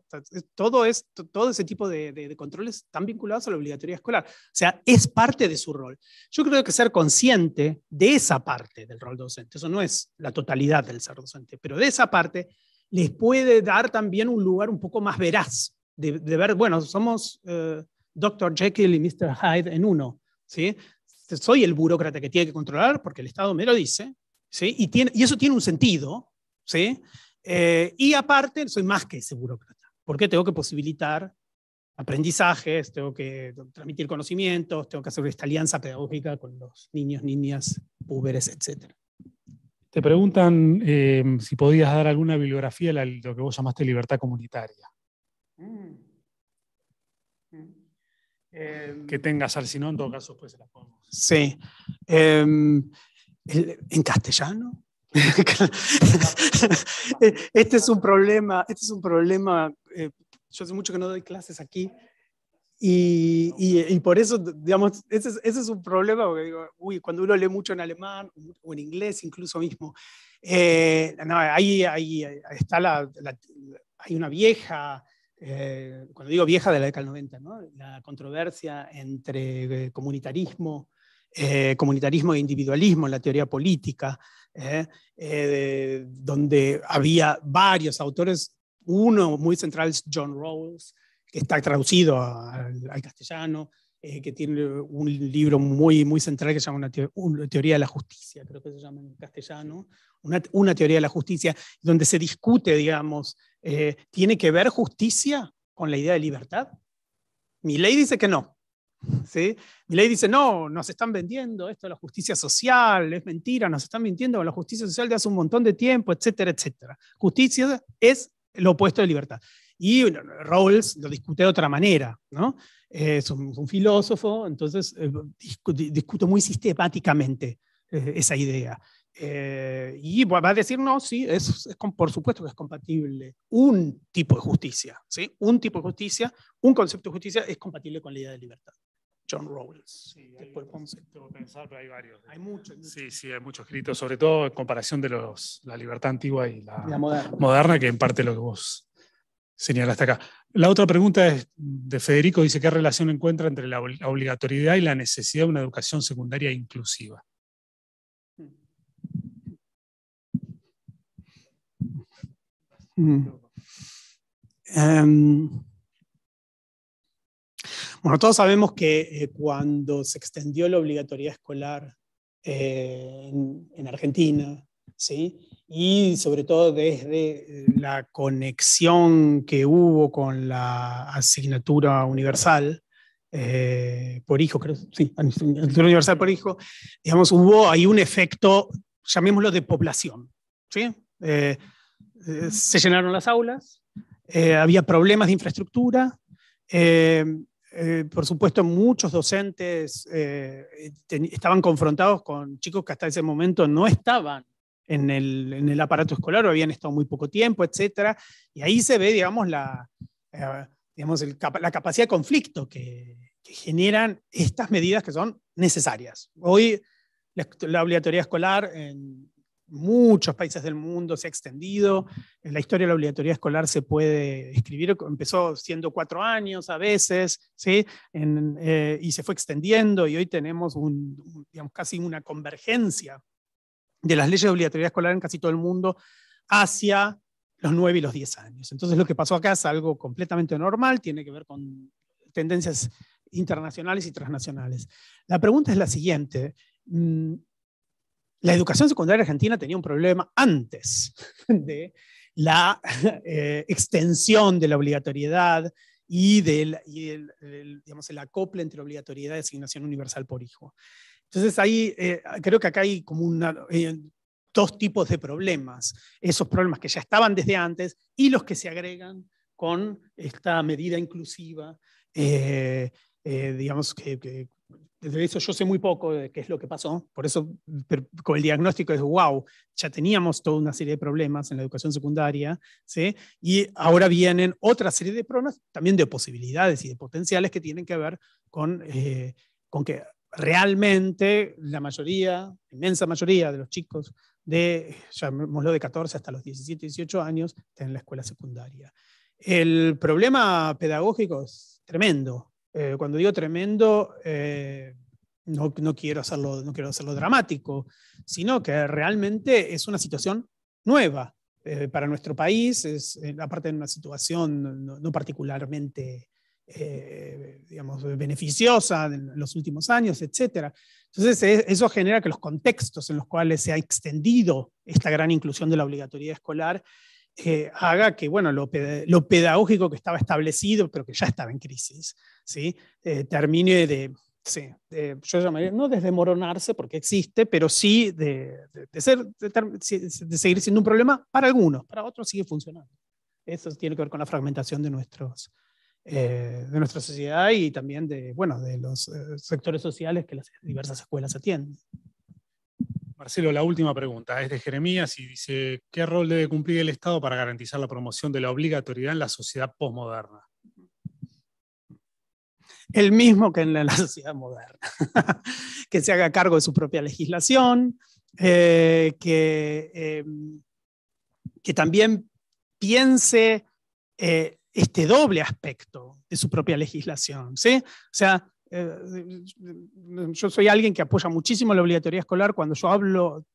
Todo, esto todo ese tipo de, controles están vinculados a la obligatoriedad escolar. O sea, es parte de su rol. Yo creo que ser consciente de esa parte del rol docente, eso no es la totalidad del ser docente, pero de esa parte les puede dar también un lugar un poco más veraz, de, ver, bueno, somos eh, Dr. Jekyll y Mr. Hyde en uno, ¿sí? Soy el burócrata que tiene que controlar porque el Estado me lo dice, ¿sí? Y, tiene, y eso tiene un sentido, ¿sí? Eh, y aparte, soy más que ese burócrata, porque tengo que posibilitar aprendizajes, tengo que transmitir conocimientos, tengo que hacer esta alianza pedagógica con los niños, niñas, púberes, etc. Te preguntan eh, si podías dar alguna bibliografía de lo que vos llamaste libertad comunitaria. Mm. Mm. que em. tengas, al si en todo caso, pues se las podemos. Sí. Em, en castellano, este es un problema, este es un problema, eh, yo hace mucho que no doy clases aquí y, y, por eso, digamos, ese es, un problema, uy, cuando uno lee mucho en alemán o en inglés incluso mismo, eh, ahí, ahí, está la, hay una vieja... Eh, cuando digo vieja de la década del 90, ¿no? la controversia entre comunitarismo eh, comunitarismo e individualismo en la teoría política, eh, eh, donde había varios autores, uno muy central es John Rawls, que está traducido al, castellano, que tiene un libro muy, muy central que se llama una, Teoría de la Justicia, creo que se llama en castellano, una, una Teoría de la Justicia, donde se discute, digamos, ¿tiene que ver justicia con la idea de libertad? Mi ley dice que no, ¿sí? ley dice, no, nos están vendiendo esto de la justicia social, es mentira, nos están mintiendo con la justicia social de hace un montón de tiempo, etcétera, etcétera. Justicia es lo opuesto de libertad. Y Rawls lo discute de otra manera, ¿no? Eh, es un, filósofo, entonces eh, discute, muy sistemáticamente eh, esa idea. y va a decir, no, sí, es, es, por supuesto que es compatible un tipo de justicia, ¿sí? Un tipo de justicia, un concepto de justicia es compatible con la idea de libertad. John Rawls. Sí, hay, pero hay varios. muchos. Sí, sí, hay muchos escritos, sobre todo en comparación de la libertad antigua y la, moderna. que en parte lo que vos señalaste acá. La otra pregunta es de Federico, dice, ¿qué relación encuentra entre la obligatoriedad y la necesidad de una educación secundaria inclusiva? Mm. Em, bueno, todos sabemos que eh, cuando se extendió la obligatoriedad escolar eh, en, Argentina, ¿sí? y sobre todo desde eh, la conexión que hubo con la asignatura universal por hijo, sí, asignatura universal por hijo, digamos, hubo ahí un efecto, llamémoslo de población. se llenaron las aulas, había problemas de infraestructura. Eh, por supuesto, muchos docentes eh, estaban confrontados con chicos que hasta ese momento no estaban en el, aparato escolar o habían estado muy poco tiempo, etc. Y ahí se ve, digamos, la, eh, la capacidad de conflicto que, generan estas medidas que son necesarias. Hoy la, la obligatoriedad escolar en, muchos países del mundo, se ha extendido. En la historia de la obligatoriedad escolar se puede escribir, empezó siendo cuatro años a veces, ¿sí? Eh, y se fue extendiendo y hoy tenemos digamos, casi una convergencia de las leyes de obligatoriedad escolar en casi todo el mundo hacia los nueve y los diez años. Entonces lo que pasó acá es algo completamente normal, tiene que ver con tendencias internacionales y transnacionales. La pregunta es la siguiente. Mm, la educación secundaria argentina tenía un problema antes de la eh, extensión de la obligatoriedad y del, el, digamos, el acople entre obligatoriedad y asignación universal por hijo. Entonces, ahí eh, creo que acá hay como eh, dos tipos de problemas. Esos problemas que ya estaban desde antes y los que se agregan con esta medida inclusiva, digamos, que, que, de eso yo sé muy poco de qué es lo que pasó, por eso con el diagnóstico es, wow, ya teníamos toda una serie de problemas en la educación secundaria, y ahora vienen otra serie de problemas, también de posibilidades y de potenciales que tienen que ver con, eh, que realmente la mayoría, la inmensa mayoría de los chicos de, llamémoslo de 14 hasta los 17, 18 años, están en la escuela secundaria. El problema pedagógico es tremendo, eh, cuando digo tremendo, eh, no, no, quiero hacerlo, no quiero hacerlo dramático, sino que realmente es una situación nueva eh, para nuestro país, es aparte de una situación no, particularmente digamos, beneficiosa en los últimos años, etc. Entonces, eso genera que los contextos en los cuales se ha extendido esta gran inclusión de la obligatoriedad escolar eh, haga que bueno, lo, pedagógico que estaba establecido, pero que ya estaba en crisis, ¿sí? Eh, termine de, yo llamaría, no desmoronarse porque existe, pero sí de, de, ser, de, seguir siendo un problema para algunos, para otros sigue funcionando. Eso tiene que ver con la fragmentación de, nuestros, eh, de nuestra sociedad y también de, bueno, de los sectores sociales que las diversas escuelas atienden. Marcelo, la última pregunta es de Jeremías y dice, ¿qué rol debe cumplir el Estado para garantizar la promoción de la obligatoriedad en la sociedad posmoderna? El mismo que en la, sociedad moderna, que se haga cargo de su propia legislación, eh, em, que, también piense eh, este doble aspecto de su propia legislación. ¿sí? O sea, eh, yo soy alguien que apoya muchísimo la obligatoriedad escolar. Cuando yo hablo,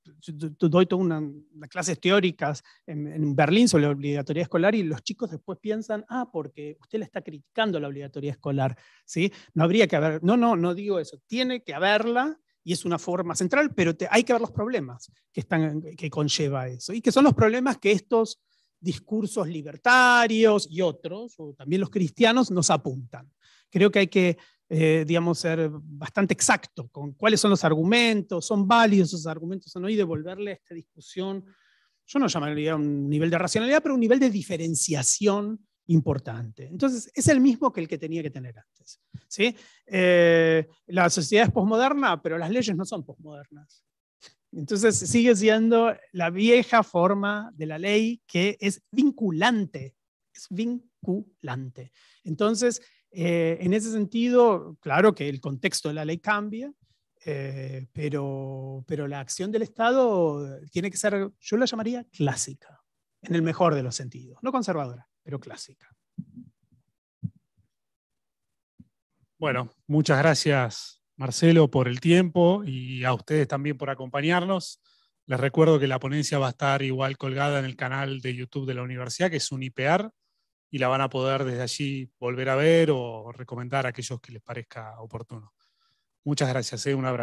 doy todas las clases teóricas en, Berlín sobre la obligatoriedad escolar y los chicos después piensan, ah, porque usted le está criticando la obligatoriedad escolar, ¿sí? No habría que haber, no, no, no digo eso, tiene que haberla y es una forma central, pero hay que ver los problemas que, están, que conlleva eso y que son los problemas que estos discursos libertarios y otros, o también los cristianos, nos apuntan. Creo que hay que eh, digamos, ser bastante exacto con cuáles son los argumentos, son válidos esos argumentos o no, y devolverle a esta discusión, yo no llamaría un nivel de racionalidad, pero un nivel de diferenciación importante. Entonces, es el mismo que el que tenía que tener antes. ¿sí? Eh, la sociedad es posmoderna, pero las leyes no son posmodernas. Entonces, sigue siendo la vieja forma de la ley que es vinculante, es vinculante. Entonces, eh, en ese sentido, claro que el contexto de la ley cambia, eh, pero, pero la acción del Estado tiene que ser, yo la llamaría clásica, en el mejor de los sentidos, no conservadora, pero clásica. Bueno, muchas gracias Marcelo por el tiempo y a ustedes también por acompañarnos. Les recuerdo que la ponencia va a estar igual colgada en el canal de YouTube de la universidad, que es un y la van a poder desde allí volver a ver o recomendar a aquellos que les parezca oportuno. Muchas gracias, ¿eh? un abrazo.